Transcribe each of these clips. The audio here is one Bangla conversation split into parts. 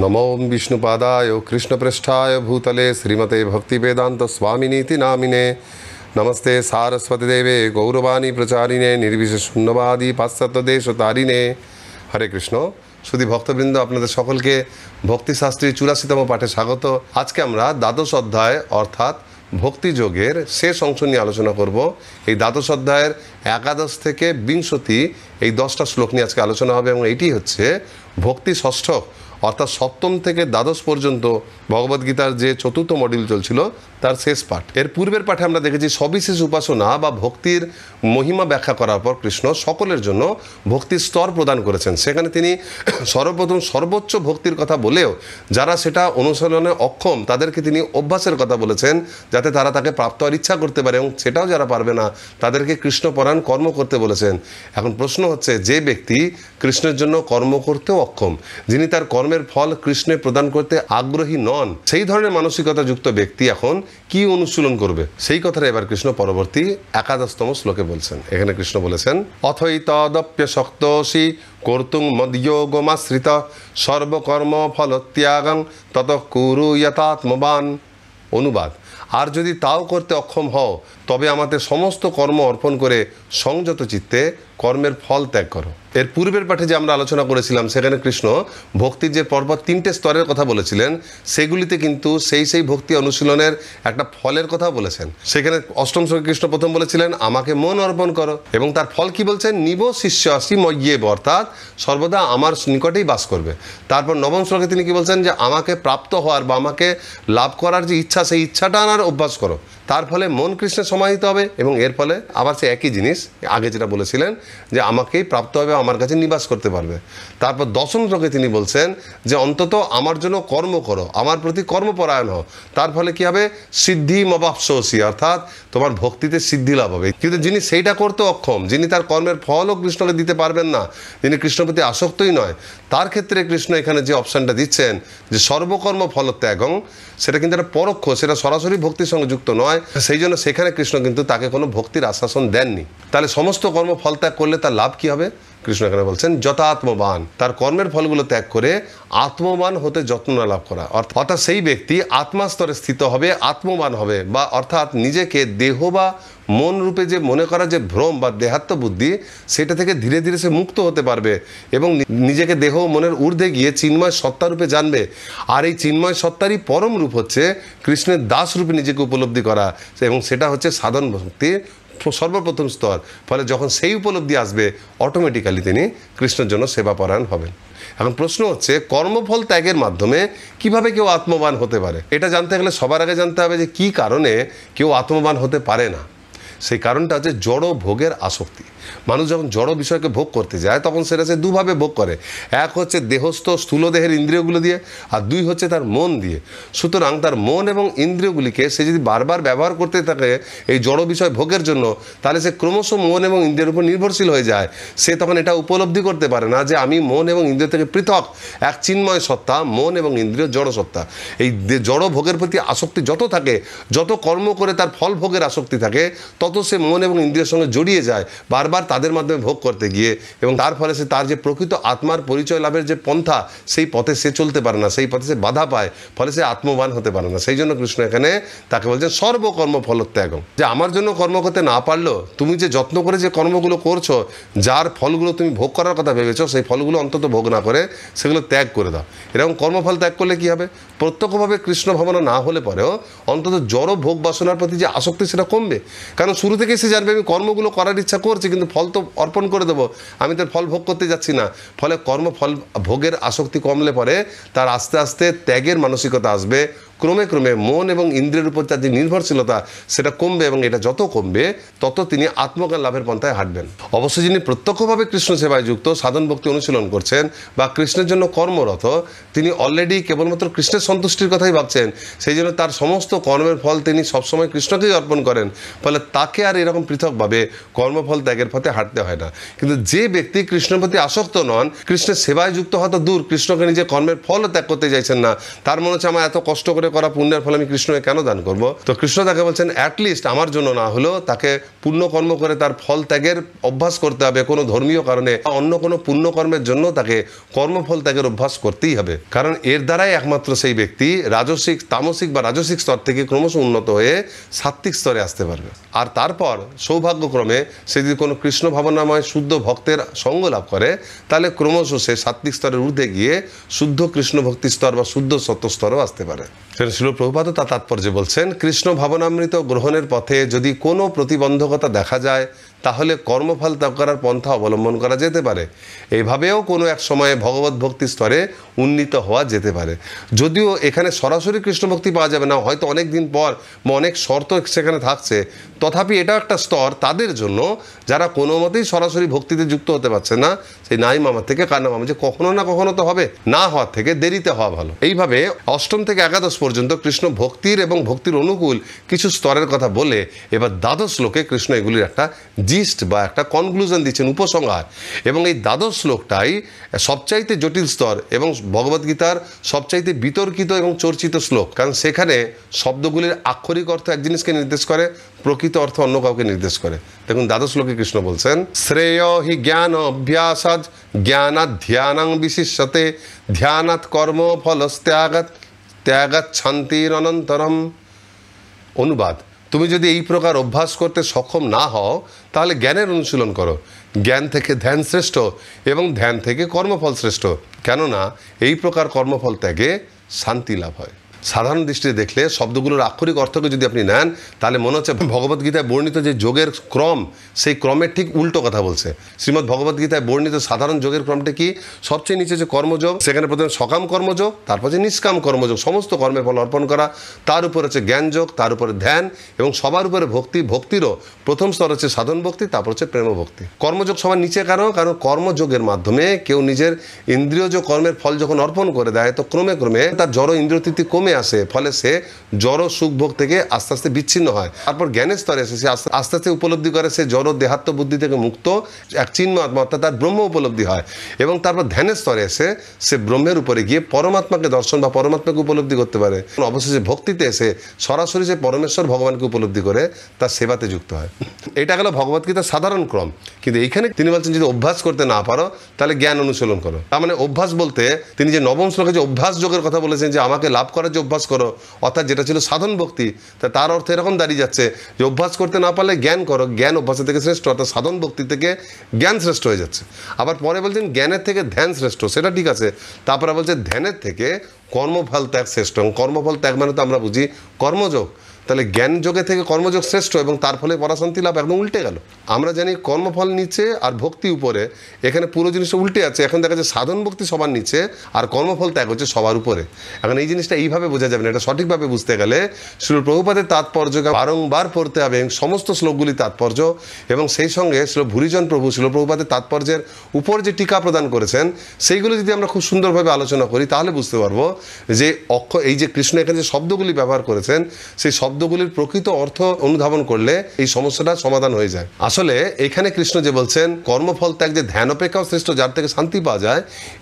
নমোম বিষ্ণুপাদায় কৃষ্ণপৃষ্ঠায় ভূতলে শ্রীমতে ভক্তিবেদান্ত স্বামিনীতি নামিনে নমস্তে সারস্বতী দেবে গৌরবাণী প্রচারিণে নির্বিশেষ শূন্যবাদী পাশ্চাত্য দেশ তারিণে হরে কৃষ্ণ শুধু ভক্তবৃন্দ আপনাদের সকলকে ভক্তিশাস্ত্রীর চুরাশিতম পাঠে স্বাগত আজকে আমরা দ্বাদশ অধ্যায় অর্থাৎ ভক্তিযোগের শেষ অংশ নিয়ে আলোচনা করব এই দ্বাদশ অধ্যায়ের একাদশ থেকে বিংশতি এই দশটা শ্লোক নিয়ে আজকে আলোচনা হবে এবং এটি হচ্ছে ভক্তি ষষ্ঠ অর্থাৎ সপ্তম থেকে দ্বাদশ পর্যন্ত ভগবদ্গীতার যে চতুর্থ মডিউল চলছিল তার শেষ পাঠ এর পূর্বের পাঠে আমরা দেখেছি সবিশেষ উপাসনা বা ভক্তির মহিমা ব্যাখ্যা করার পর কৃষ্ণ সকলের জন্য ভক্তির স্তর প্রদান করেছেন সেখানে তিনি সর্বপ্রথম সর্বোচ্চ ভক্তির কথা বলেও যারা সেটা অনুসরণে অক্ষম তাদেরকে তিনি অভ্যাসের কথা বলেছেন যাতে তারা তাকে প্রাপ্ত হওয়ার ইচ্ছা করতে পারে এবং সেটাও যারা পারবে না তাদেরকে কৃষ্ণপরায়ণ কর্ম করতে বলেছেন এখন প্রশ্ন হচ্ছে যে ব্যক্তি কৃষ্ণের জন্য কর্ম করতেও অক্ষম যিনি তার কর্মের ফল কৃষ্ণে প্রদান করতে আগ্রহী নন সেই ধরনের মানসিকতাযুক্ত ব্যক্তি এখন কি অনুশীলন করবে সেই কথাটা এবার কৃষ্ণ পরবর্তী একাদশতম শ্লোকে বলছেন এখানে কৃষ্ণ বলেছেন অথই তদপ্য শক্তসী কর্তুং মদ্যোগমাশ্রিত সর্বকর্ম ত্যাগং তত কুরু অনুবাদ আর যদি তাও করতে অক্ষম হও তবে আমাদের সমস্ত কর্ম অর্পণ করে সংযত চিত্তে কর্মের ফল ত্যাগ করো এর পূর্বের পাঠে যে আমরা আলোচনা করেছিলাম সেখানে কৃষ্ণ ভক্তির যে পরপর তিনটে স্তরের কথা বলেছিলেন সেগুলিতে কিন্তু সেই সেই ভক্তি অনুশীলনের একটা ফলের কথা বলেছেন সেখানে অষ্টম শ্রীকৃষ্ণ প্রথম বলেছিলেন আমাকে মন অর্পণ করো এবং তার ফল কি বলছেন নিব শিষ্য আসি মইয়েব অর্থাৎ সর্বদা আমার নিকটেই বাস করবে তারপর নবম শ্লোকে তিনি কি বলছেন যে আমাকে প্রাপ্ত হওয়ার বা আমাকে লাভ করার যে ইচ্ছা সেই ইচ্ছাটা আনার অভ্যাস করো তার ফলে মন কৃষ্ণে সমাহিত হবে এবং এর ফলে আবার সে একই জিনিস আগে যেটা বলেছিলেন যে আমাকেই প্রাপ্ত হবে আমার কাছে নিবাস করতে পারবে তারপর দশম রোগে তিনি বলছেন যে অন্তত আমার জন্য কর্ম করো আমার প্রতি কর্মপরায়ণ হও তার ফলে কী হবে সিদ্ধি মবাপসি অর্থাৎ তোমার ভক্তিতে সিদ্ধি লাভ হবে কিন্তু যিনি সেইটা করতে অক্ষম যিনি তার কর্মের ফলও কৃষ্ণকে দিতে পারবেন না যিনি কৃষ্ণ প্রতি আসক্তই নয় তার ক্ষেত্রে কৃষ্ণ এখানে যে অপশানটা দিচ্ছেন যে সর্বকর্ম ফলত্যাগং সেটা কিন্তু একটা পরোক্ষ সেটা সরাসরি ভক্তির সঙ্গে যুক্ত নয় নয় সেই জন্য সেখানে কৃষ্ণ কিন্তু তাকে কোনো ভক্তির আশ্বাসন দেননি তাহলে সমস্ত কর্ম ফল ত্যাগ করলে তার লাভ কি হবে কৃষ্ণ এখানে বলছেন যথাত্মবান তার কর্মের ফলগুলো ত্যাগ করে আত্মবান হতে যত্ন লাভ করা অর্থাৎ সেই ব্যক্তি আত্মাস্তরে স্থিত হবে আত্মবান হবে বা অর্থাৎ নিজেকে দেহ বা মন রূপে যে মনে করা যে ভ্রম বা দেহাত্ম বুদ্ধি সেটা থেকে ধীরে ধীরে সে মুক্ত হতে পারবে এবং নিজেকে দেহ মনের ঊর্ধ্বে গিয়ে চিন্ময় রূপে জানবে আর এই চিন্ময় সত্তারই পরম রূপ হচ্ছে কৃষ্ণের দাস রূপে নিজেকে উপলব্ধি করা এবং সেটা হচ্ছে সাধন ভক্তির সর্বপ্রথম স্তর ফলে যখন সেই উপলব্ধি আসবে অটোমেটিক্যালি তিনি কৃষ্ণের জন্য সেবা পরায়ণ হবেন এখন প্রশ্ন হচ্ছে কর্মফল ত্যাগের মাধ্যমে কিভাবে কেউ আত্মবান হতে পারে এটা জানতে গেলে সবার আগে জানতে হবে যে কি কারণে কেউ আত্মবান হতে পারে না সেই কারণটা হচ্ছে জড় ভোগের আসক্তি মানুষ যখন জড় বিষয়কে ভোগ করতে যায় তখন সেটা সে দুভাবে ভোগ করে এক হচ্ছে দেহস্থ স্থূলদেহের ইন্দ্রিয়গুলো দিয়ে আর দুই হচ্ছে তার মন দিয়ে সুতরাং তার মন এবং ইন্দ্রিয়গুলিকে সে যদি বারবার ব্যবহার করতে থাকে এই জড় বিষয় ভোগের জন্য তাহলে সে ক্রমশ মন এবং ইন্দ্রিয়ের উপর নির্ভরশীল হয়ে যায় সে তখন এটা উপলব্ধি করতে পারে না যে আমি মন এবং ইন্দ্রিয় থেকে পৃথক এক চিন্ময় সত্তা মন এবং ইন্দ্রিয় জড় সত্তা এই জড় ভোগের প্রতি আসক্তি যত থাকে যত কর্ম করে তার ফল ভোগের আসক্তি থাকে তত সে মন এবং ইন্দ্রিয়ের সঙ্গে জড়িয়ে যায় বারবার তাদের মাধ্যমে ভোগ করতে গিয়ে এবং তার ফলে সে তার যে প্রকৃত আত্মার পরিচয় লাভের যে পন্থা সেই পথে সে চলতে পারে না সেই পথে সে বাধা পায় ফলে সে আত্মবান হতে পারে না সেই জন্য কৃষ্ণ এখানে তাকে বলছেন সর্বকর্ম ফলত্যাগ যে আমার জন্য কর্ম করতে না পারলেও তুমি যে যত্ন করে যে কর্মগুলো করছো যার ফলগুলো তুমি ভোগ করার কথা ভেবেছো সেই ফলগুলো অন্তত ভোগ না করে সেগুলো ত্যাগ করে দাও এরকম কর্মফল ত্যাগ করলে কি হবে প্রত্যক্ষভাবে কৃষ্ণ ভাবনা না হলে পরেও অন্তত জড় ভোগ বাসনার প্রতি যে আসক্তি সেটা কমবে কারণ শুরু থেকেই সে জানবে আমি কর্মগুলো করার ইচ্ছা করছি কিন্তু ফল ফল তো অর্পণ করে দেবো আমি তো ফল ভোগ করতে যাচ্ছি না ফলে কর্ম ফল ভোগের আসক্তি কমলে পরে তার আস্তে আস্তে ত্যাগের মানসিকতা আসবে ক্রমে ক্রমে মন এবং ইন্দ্রের উপর তার যে নির্ভরশীলতা সেটা কমবে এবং এটা যত কমবে তত তিনি আত্মজ্ঞান লাভের পন্থায় হাঁটবেন অবশ্য যিনি প্রত্যক্ষভাবে কৃষ্ণ সেবায় যুক্ত সাধন ভক্তি অনুশীলন করছেন বা কৃষ্ণের জন্য কর্মরত তিনি অলরেডি কেবলমাত্র কৃষ্ণের সন্তুষ্টির কথাই ভাবছেন সেই জন্য তার সমস্ত কর্মের ফল তিনি সবসময় কৃষ্ণকেই অর্পণ করেন ফলে তাকে আর এরকম পৃথকভাবে কর্মফল ত্যাগের পথে হাঁটতে হয় না কিন্তু যে ব্যক্তি কৃষ্ণের প্রতি আসক্ত নন কৃষ্ণের সেবায় যুক্ত হওয়া তো দূর কৃষ্ণকে নিজে কর্মের ফলও ত্যাগ করতে চাইছেন না তার মনে হচ্ছে আমার এত কষ্ট করে করা পুণ্যের ফলে আমি কৃষ্ণকে কেন দান করব তো কৃষ্ণ তাকে বলছেন অ্যাটলিস্ট আমার জন্য না হলেও তাকে পুণ্যকর্ম করে তার ফল ত্যাগের অভ্যাস করতে হবে কোনো ধর্মীয় কারণে অন্য কোনো পুণ্যকর্মের জন্য তাকে কর্মফল ত্যাগের অভ্যাস করতেই হবে কারণ এর দ্বারাই একমাত্র সেই ব্যক্তি রাজসিক তামসিক বা রাজসিক স্তর থেকে ক্রমশ উন্নত হয়ে সাত্ত্বিক স্তরে আসতে পারবে আর তারপর সৌভাগ্যক্রমে সে যদি কোনো কৃষ্ণ ভাবনাময় শুদ্ধ ভক্তের সঙ্গ লাভ করে তাহলে ক্রমশ সে সাত্ত্বিক স্তরের ঊর্ধ্বে গিয়ে শুদ্ধ কৃষ্ণ ভক্তি স্তর বা শুদ্ধ সত্য স্তরও আসতে পারে শিল প্রভুপাত তা তাৎপর্যে বলছেন কৃষ্ণ ভাবনামৃত গ্রহণের পথে যদি কোনো প্রতিবন্ধকতা দেখা যায় তাহলে কর্মফল ত্যাগ করার পন্থা অবলম্বন করা যেতে পারে এইভাবেও কোনো এক সময়ে ভগবত ভক্তি স্তরে উন্নীত হওয়া যেতে পারে যদিও এখানে সরাসরি কৃষ্ণ ভক্তি পাওয়া যাবে না হয়তো অনেক দিন পর বা অনেক শর্ত সেখানে থাকছে তথাপি এটাও একটা স্তর তাদের জন্য যারা কোনো মতেই সরাসরি ভক্তিতে যুক্ত হতে পারছে না সেই নাই মামার থেকে কান্না মামা যে কখনো না কখনো তো হবে না হওয়ার থেকে দেরিতে হওয়া ভালো এইভাবে অষ্টম থেকে একাদশ পর্যন্ত কৃষ্ণ ভক্তির এবং ভক্তির অনুকূল কিছু স্তরের কথা বলে এবার দ্বাদশ লোকে কৃষ্ণ এগুলির একটা জিস্ট বা একটা কনক্লুশন দিচ্ছেন উপসংহার এবং এই দ্বাদশ শ্লোকটাই সবচাইতে জটিল স্তর এবং ভগবদ্গীতার সবচাইতে বিতর্কিত এবং চর্চিত শ্লোক কারণ সেখানে শব্দগুলির আক্ষরিক অর্থ এক জিনিসকে নির্দেশ করে প্রকৃত অর্থ অন্য কাউকে নির্দেশ করে দেখুন দ্বাদশ শ্লোকে কৃষ্ণ বলছেন শ্রেয় হি জ্ঞান অভ্যাস জ্ঞানাত ধ্যানাং বিশিষ্যতে ধ্যানাত কর্ম ফল ত্যাগাত শান্তির অনন্তরম অনুবাদ তুমি যদি এই প্রকার অভ্যাস করতে সক্ষম না হও তাহলে জ্ঞানের অনুশীলন করো জ্ঞান থেকে ধ্যান শ্রেষ্ঠ এবং ধ্যান থেকে কর্মফল শ্রেষ্ঠ কেননা এই প্রকার কর্মফল ত্যাগে শান্তি লাভ হয় সাধারণ দৃষ্টিতে দেখলে শব্দগুলোর আক্ষরিক অর্থকে যদি আপনি নেন তাহলে মনে হচ্ছে ভগবদ্গীতায় বর্ণিত যে যোগের ক্রম সেই ক্রমের ঠিক উল্টো কথা বলছে শ্রীমদ গীতায় বর্ণিত সাধারণ যোগের ক্রমটা কি সবচেয়ে নিচে যে কর্মযোগ সেখানে প্রথমে সকাম কর্মযোগ তারপর যে নিষ্কাম কর্মযোগ সমস্ত কর্মের ফল অর্পণ করা তার উপর হচ্ছে জ্ঞানযোগ তার উপরে ধ্যান এবং সবার উপরে ভক্তি ভক্তিরও প্রথম স্তর হচ্ছে সাধন ভক্তি তারপর হচ্ছে প্রেম ভক্তি কর্মযোগ সবার নিচে কারণ কারণ কর্মযোগের মাধ্যমে কেউ নিজের ইন্দ্রিয়জ কর্মের ফল যখন অর্পণ করে দেয় তো ক্রমে ক্রমে তার জড় ইন্দ্রিয়তৃপ্তি কমে কমে আসে ফলে সে জড় সুখ ভোগ থেকে আস্তে আস্তে বিচ্ছিন্ন হয় তারপর জ্ঞানের স্তরে এসে সে আস্তে আস্তে উপলব্ধি করে সে জড় দেহাত্ম বুদ্ধি থেকে মুক্ত এক চিহ্ন আত্মা অর্থাৎ তার ব্রহ্ম উপলব্ধি হয় এবং তারপর ধ্যানের স্তরে এসে সে ব্রহ্মের উপরে গিয়ে পরমাত্মাকে দর্শন বা পরমাত্মাকে উপলব্ধি করতে পারে অবশেষে ভক্তিতে এসে সরাসরি সে পরমেশ্বর ভগবানকে উপলব্ধি করে তার সেবাতে যুক্ত হয় এটা গেল ভগবত গীতার সাধারণ ক্রম কিন্তু এইখানে তিনি বলছেন যদি অভ্যাস করতে না পারো তাহলে জ্ঞান অনুশীলন করো তার মানে অভ্যাস বলতে তিনি যে নবম শ্লোকে যে অভ্যাস যোগের কথা বলেছেন যে আমাকে লাভ করার যে অভ্যাস করো অর্থাৎ যেটা ছিল সাধন ভক্তি তা তার অর্থ এরকম দাঁড়িয়ে যাচ্ছে যে অভ্যাস করতে না পারলে জ্ঞান করো জ্ঞান অভ্যাসের থেকে শ্রেষ্ঠ অর্থাৎ সাধন ভক্তি থেকে জ্ঞান শ্রেষ্ঠ হয়ে যাচ্ছে আবার পরে বলছেন জ্ঞানের থেকে ধ্যান শ্রেষ্ঠ সেটা ঠিক আছে তারপরে বলছে ধ্যানের থেকে কর্মফল ত্যাগ শ্রেষ্ঠ কর্মফল ত্যাগ মানে তো আমরা বুঝি কর্মযোগ তাহলে জ্ঞান যোগে থেকে কর্মযোগ শ্রেষ্ঠ এবং তার ফলে পরাশান্তি লাভ একদম উল্টে গেল আমরা জানি কর্মফল নিচে আর ভক্তি উপরে এখানে পুরো জিনিসটা উল্টে আছে এখন দেখা যাচ্ছে সাধন ভক্তি সবার নিচে আর কর্মফল ত্যাগ হচ্ছে সবার উপরে এখন এই জিনিসটা এইভাবে বোঝা যাবে না এটা সঠিকভাবে বুঝতে গেলে শিল প্রভুপাদের তাৎপর্য বারংবার পড়তে হবে এবং সমস্ত শ্লোকগুলি তাৎপর্য এবং সেই সঙ্গে শ্রী ভুরিজন প্রভু শ্রী প্রভুপাদের তাৎপর্যের উপর যে টিকা প্রদান করেছেন সেইগুলো যদি আমরা খুব সুন্দরভাবে আলোচনা করি তাহলে বুঝতে পারবো যে অক্ষ এই যে কৃষ্ণ এখানে যে শব্দগুলি ব্যবহার করেছেন সেই শব্দ শব্দগুলির প্রকৃত অর্থ অনুধাবন করলে এই সমস্যাটা সমাধান হয়ে যায় আসলে এখানে কৃষ্ণ যে বলছেন কর্মফল ত্যাগ যে ধ্যান অপেক্ষাও শ্রেষ্ঠ যার থেকে শান্তি পাওয়া যায়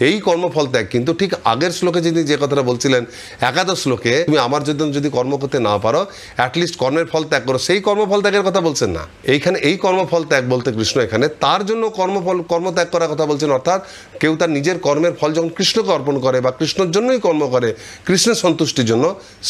এই কর্মফল ত্যাগ কিন্তু ঠিক আগের শ্লোকে যিনি যে কথাটা বলছিলেন একাদশ শ্লোকে তুমি আমার জন্য যদি কর্ম করতে না পারো অ্যাটলিস্ট কর্মের ফল ত্যাগ করো সেই কর্মফল ত্যাগের কথা বলছেন না এইখানে এই কর্মফল ত্যাগ বলতে কৃষ্ণ এখানে তার জন্য কর্মফল কর্ম ত্যাগ করার কথা বলছেন অর্থাৎ কেউ তার নিজের কর্মের ফল যখন কৃষ্ণকে অর্পণ করে বা কৃষ্ণর জন্যই কর্ম করে কৃষ্ণের সন্তুষ্টির জন্য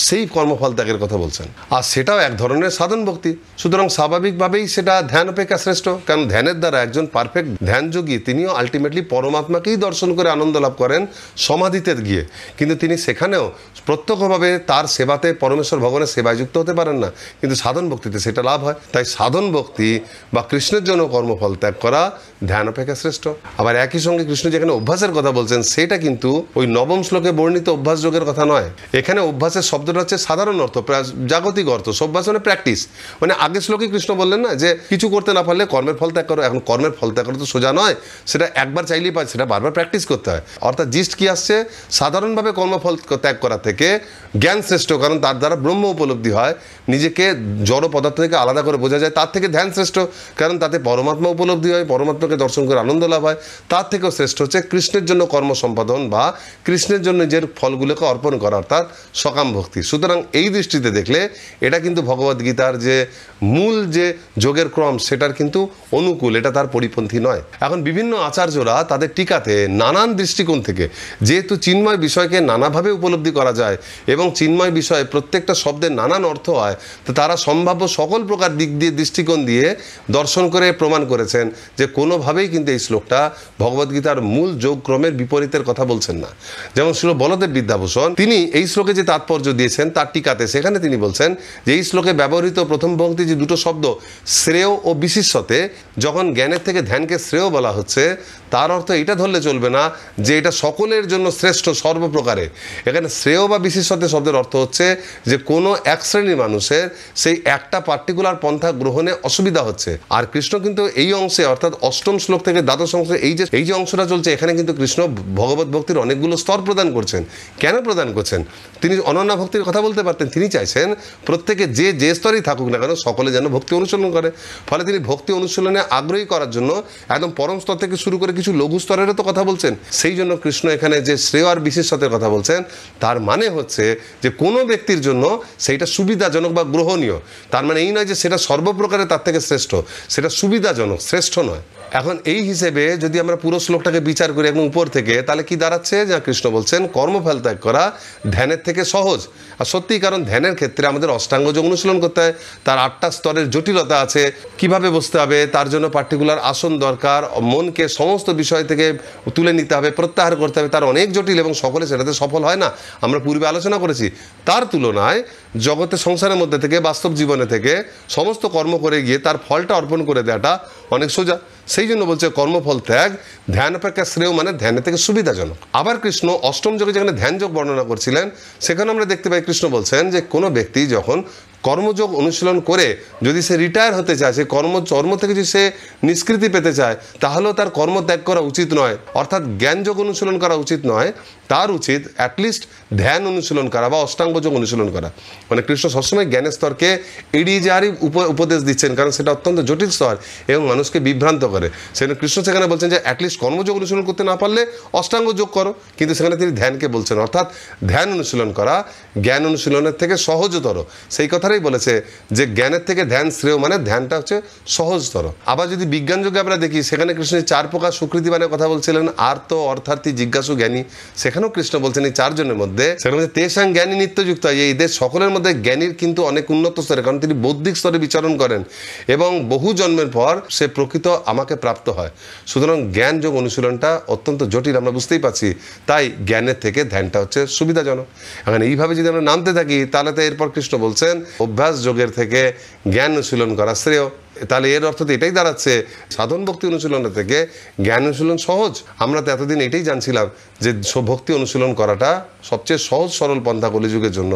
সেই কর্মফল ত্যাগের কথা বলছেন আর সেটাও এক ধরনের সাধন ভক্তি সুতরাং স্বাভাবিকভাবেই সেটা ধ্যান অপেক্ষা শ্রেষ্ঠ কারণ ধ্যানের দ্বারা একজন পারফেক্ট ধ্যানযোগী তিনিও আলটিমেটলি পরমাত্মাকেই দর্শন করে আনন্দ লাভ করেন সমাধিতে গিয়ে কিন্তু তিনি সেখানেও প্রত্যক্ষভাবে তার সেবাতে পরমেশ্বর ভগবানের সেবায় যুক্ত হতে পারেন না কিন্তু সাধন ভক্তিতে সেটা লাভ হয় তাই সাধন ভক্তি বা কৃষ্ণের জন্য কর্মফল ত্যাগ করা ধ্যান অপেক্ষা শ্রেষ্ঠ আবার একই সঙ্গে কৃষ্ণ যেখানে অভ্যাসের কথা বলছেন সেটা কিন্তু ওই নবম শ্লোকে বর্ণিত অভ্যাস যোগের কথা নয় এখানে অভ্যাসের শব্দটা হচ্ছে সাধারণ অর্থ প্রায় জাগতিক অর্থই অর্থ সভ্যাস মানে প্র্যাকটিস মানে আগের শ্লোকে কৃষ্ণ বললেন না যে কিছু করতে না পারলে কর্মের ফল ত্যাগ করো এখন কর্মের ফল ত্যাগ করো তো সোজা নয় সেটা একবার চাইলেই পারে সেটা বারবার প্র্যাকটিস করতে হয় অর্থাৎ জিস্ট কি আসছে সাধারণভাবে কর্মফল ত্যাগ করা থেকে জ্ঞান শ্রেষ্ঠ কারণ তার দ্বারা ব্রহ্ম উপলব্ধি হয় নিজেকে জড় পদার্থ থেকে আলাদা করে বোঝা যায় তার থেকে ধ্যান শ্রেষ্ঠ কারণ তাতে পরমাত্মা উপলব্ধি হয় পরমাত্মাকে দর্শন করে আনন্দ লাভ হয় তার থেকেও শ্রেষ্ঠ হচ্ছে কৃষ্ণের জন্য কর্ম সম্পাদন বা কৃষ্ণের জন্য নিজের ফলগুলোকে অর্পণ করা অর্থাৎ সকাম ভক্তি সুতরাং এই দৃষ্টিতে দেখলে এটা কিন্তু ভগবদ্গীতার যে মূল যে যোগের ক্রম সেটার কিন্তু অনুকূল এটা তার পরিপন্থী নয় এখন বিভিন্ন আচার্যরা তাদের টিকাতে নানান দৃষ্টিকোণ থেকে যেহেতু চিন্ময় বিষয়কে নানাভাবে উপলব্ধি করা যায় এবং চিন্ময় বিষয়ে প্রত্যেকটা শব্দের নানান অর্থ হয় তো তারা সম্ভাব্য সকল প্রকার দিক দিয়ে দৃষ্টিকোণ দিয়ে দর্শন করে প্রমাণ করেছেন যে কোনোভাবেই কিন্তু এই শ্লোকটা ভগবদ্গীতার মূল যোগক্রমের বিপরীতের কথা বলছেন না যেমন শ্রী বলদেব বিদ্যাভূষণ তিনি এই শ্লোকে যে তাৎপর্য দিয়েছেন তার টিকাতে সেখানে তিনি বলছেন যে এই শ্লোকে ব্যবহৃত প্রথম ভক্তি যে দুটো শব্দ শ্রেয় ও বিশিষ্যতে যখন জ্ঞানের থেকে ধ্যানকে শ্রেয় বলা হচ্ছে তার অর্থ এটা ধরলে চলবে না যে এটা সকলের জন্য শ্রেষ্ঠ সর্বপ্রকারে এখানে শ্রেয় বা বিশিষ্যতে শব্দের অর্থ হচ্ছে যে কোনো এক শ্রেণীর মানুষের সেই একটা পার্টিকুলার পন্থা গ্রহণে অসুবিধা হচ্ছে আর কৃষ্ণ কিন্তু এই অংশে অর্থাৎ অষ্টম শ্লোক থেকে দ্বাদশ অংশে এই যে এই যে অংশটা চলছে এখানে কিন্তু কৃষ্ণ ভগবত ভক্তির অনেকগুলো স্তর প্রদান করছেন কেন প্রদান করছেন তিনি অনন্য ভক্তির কথা বলতে পারতেন তিনি চাইছেন প্রত্যেকে যে যে স্তরেই থাকুক না কেন সকল সকলে যেন ভক্তি অনুশীলন করে ফলে তিনি ভক্তি অনুশীলনে আগ্রহী করার জন্য একদম পরম স্তর থেকে শুরু করে কিছু লঘু স্তরেরও তো কথা বলছেন সেই জন্য কৃষ্ণ এখানে যে শ্রেয় আর বিশেষত্বের কথা বলছেন তার মানে হচ্ছে যে কোনো ব্যক্তির জন্য সেইটা সুবিধাজনক বা গ্রহণীয় তার মানে এই নয় যে সেটা সর্বপ্রকারে তার থেকে শ্রেষ্ঠ সেটা সুবিধাজনক শ্রেষ্ঠ নয় এখন এই হিসেবে যদি আমরা পুরো শ্লোকটাকে বিচার করি এবং উপর থেকে তাহলে কি দাঁড়াচ্ছে যা কৃষ্ণ বলছেন কর্মফল ত্যাগ করা ধ্যানের থেকে সহজ আর সত্যি কারণ ধ্যানের ক্ষেত্রে আমাদের অষ্টাঙ্গ যোগ অনুশীলন করতে হয় তার আটটা স্তরের জটিলতা আছে কিভাবে বসতে হবে তার জন্য পার্টিকুলার আসন দরকার মনকে সমস্ত বিষয় থেকে তুলে নিতে হবে প্রত্যাহার করতে হবে তার অনেক জটিল এবং সকলে সেটাতে সফল হয় না আমরা পূর্বে আলোচনা করেছি তার তুলনায় জগতে সংসারের মধ্যে থেকে বাস্তব জীবনে থেকে সমস্ত কর্ম করে গিয়ে তার ফলটা অর্পণ করে দেওয়াটা অনেক সোজা সেই জন্য বলছে কর্মফল ত্যাগ ধ্যান অপেক্ষা শ্রেয় মানে ধ্যানের থেকে সুবিধাজনক আবার কৃষ্ণ অষ্টম যোগে যেখানে ধ্যান যোগ বর্ণনা করছিলেন সেখানে আমরা দেখতে পাই কৃষ্ণ বলছেন যে কোনো ব্যক্তি যখন কর্মযোগ অনুশীলন করে যদি সে রিটায়ার হতে চায় সে কর্ম চর্ম থেকে যদি সে নিষ্কৃতি পেতে চায় তাহলেও তার কর্ম ত্যাগ করা উচিত নয় অর্থাৎ জ্ঞানযোগ অনুশীলন করা উচিত নয় তার উচিত অ্যাটলিস্ট ধ্যান অনুশীলন করা বা অষ্টাঙ্গযোগ অনুশীলন করা মানে কৃষ্ণ সবসময় জ্ঞানের স্তরকে এড়িয়ে যাওয়ারই উপদেশ দিচ্ছেন কারণ সেটা অত্যন্ত জটিল স্তর এবং মানুষকে বিভ্রান্ত করে সেখানে কৃষ্ণ সেখানে বলছেন যে অ্যাটলিস্ট কর্মযোগ অনুশীলন করতে না পারলে অষ্টাঙ্গ যোগ করো কিন্তু সেখানে তিনি ধ্যানকে বলছেন অর্থাৎ ধ্যান অনুশীলন করা জ্ঞান অনুশীলনের থেকে সহজতর সেই কথাটাই বলেছে যে জ্ঞানের থেকে ধ্যান শ্রেয় মানে ধ্যানটা হচ্ছে সহজতর আবার যদি বিজ্ঞান যুগে আমরা দেখি সেখানে কৃষ্ণের চার প্রকার সুকৃতি মানে কথা বলছিলেন আর্ত অর্থার্থী জিজ্ঞাসু জ্ঞানী সেখানে এখানেও কৃষ্ণ বলছেন এই চারজনের মধ্যে সেখানে তেসাং জ্ঞানী নিত্যযুক্ত হয় এদের সকলের মধ্যে জ্ঞানীর কিন্তু অনেক উন্নত স্তরে কারণ তিনি বৌদ্ধিক স্তরে বিচারণ করেন এবং বহু জন্মের পর সে প্রকৃত আমাকে প্রাপ্ত হয় সুতরাং জ্ঞান যোগ অনুশীলনটা অত্যন্ত জটিল আমরা বুঝতেই পারছি তাই জ্ঞানের থেকে ধ্যানটা হচ্ছে সুবিধাজনক এখন এইভাবে যদি আমরা নামতে থাকি তাহলে তো এরপর কৃষ্ণ বলছেন অভ্যাস যোগের থেকে জ্ঞান অনুশীলন করা শ্রেয় তাহলে এর অর্থ তো এটাই দাঁড়াচ্ছে সাধন ভক্তি অনুশীলনের থেকে জ্ঞান অনুশীলন সহজ আমরা তো এতদিন এটাই জানছিলাম যে ভক্তি অনুশীলন করাটা সবচেয়ে সহজ সরল পন্থা কলিযুগের জন্য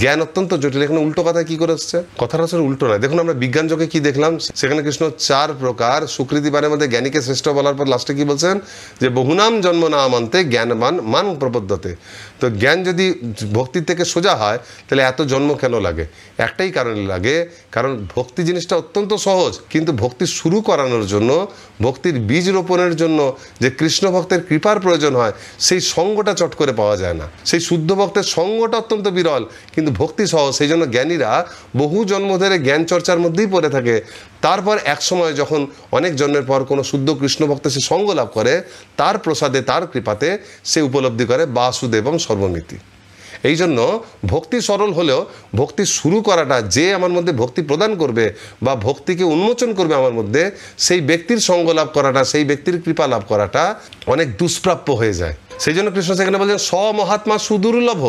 জ্ঞান অত্যন্ত জটিল এখানে উল্টো কথা কি করে কথাটা আসলে উল্টো নয় দেখুন আমরা বিজ্ঞান যোগে কি দেখলাম সেখানে কৃষ্ণ চার প্রকার সুকৃতিবারের মধ্যে জ্ঞানীকে শ্রেষ্ঠ বলার পর লাস্টে কি বলছেন যে বহুনাম জন্ম না মানতে জ্ঞানবান মান প্রবদ্ধতে তো জ্ঞান যদি ভক্তি থেকে সোজা হয় তাহলে এত জন্ম কেন লাগে একটাই কারণ লাগে কারণ ভক্তি জিনিসটা অত্যন্ত সহজ কিন্তু ভক্তি শুরু করানোর জন্য ভক্তির বীজ রোপণের জন্য যে কৃষ্ণ ভক্তের কৃপার প্রয়োজন হয় সেই সঙ্গটা চট করে পাওয়া যায় না সেই শুদ্ধ ভক্তের সঙ্গটা অত্যন্ত বিরল কিন্তু ভক্তি সহ সেই জন্য জ্ঞানীরা বহু জন্ম ধরে জ্ঞান চর্চার মধ্যেই পড়ে থাকে তারপর এক সময় যখন অনেক জন্মের পর কোনো শুদ্ধ কৃষ্ণ ভক্ত সে সঙ্গ লাভ করে তার প্রসাদে তার কৃপাতে সে উপলব্ধি করে এবং সর্বমিতি এই জন্য ভক্তি সরল হলেও ভক্তি শুরু করাটা যে আমার মধ্যে ভক্তি প্রদান করবে বা ভক্তিকে উন্মোচন করবে আমার মধ্যে সেই ব্যক্তির সঙ্গ লাভ করাটা সেই ব্যক্তির কৃপা লাভ করাটা অনেক দুষ্প্রাপ্য হয়ে যায় সেই জন্য কৃষ্ণ সেখানে বলছেন স্ব মহাত্মা সুদুর্লভ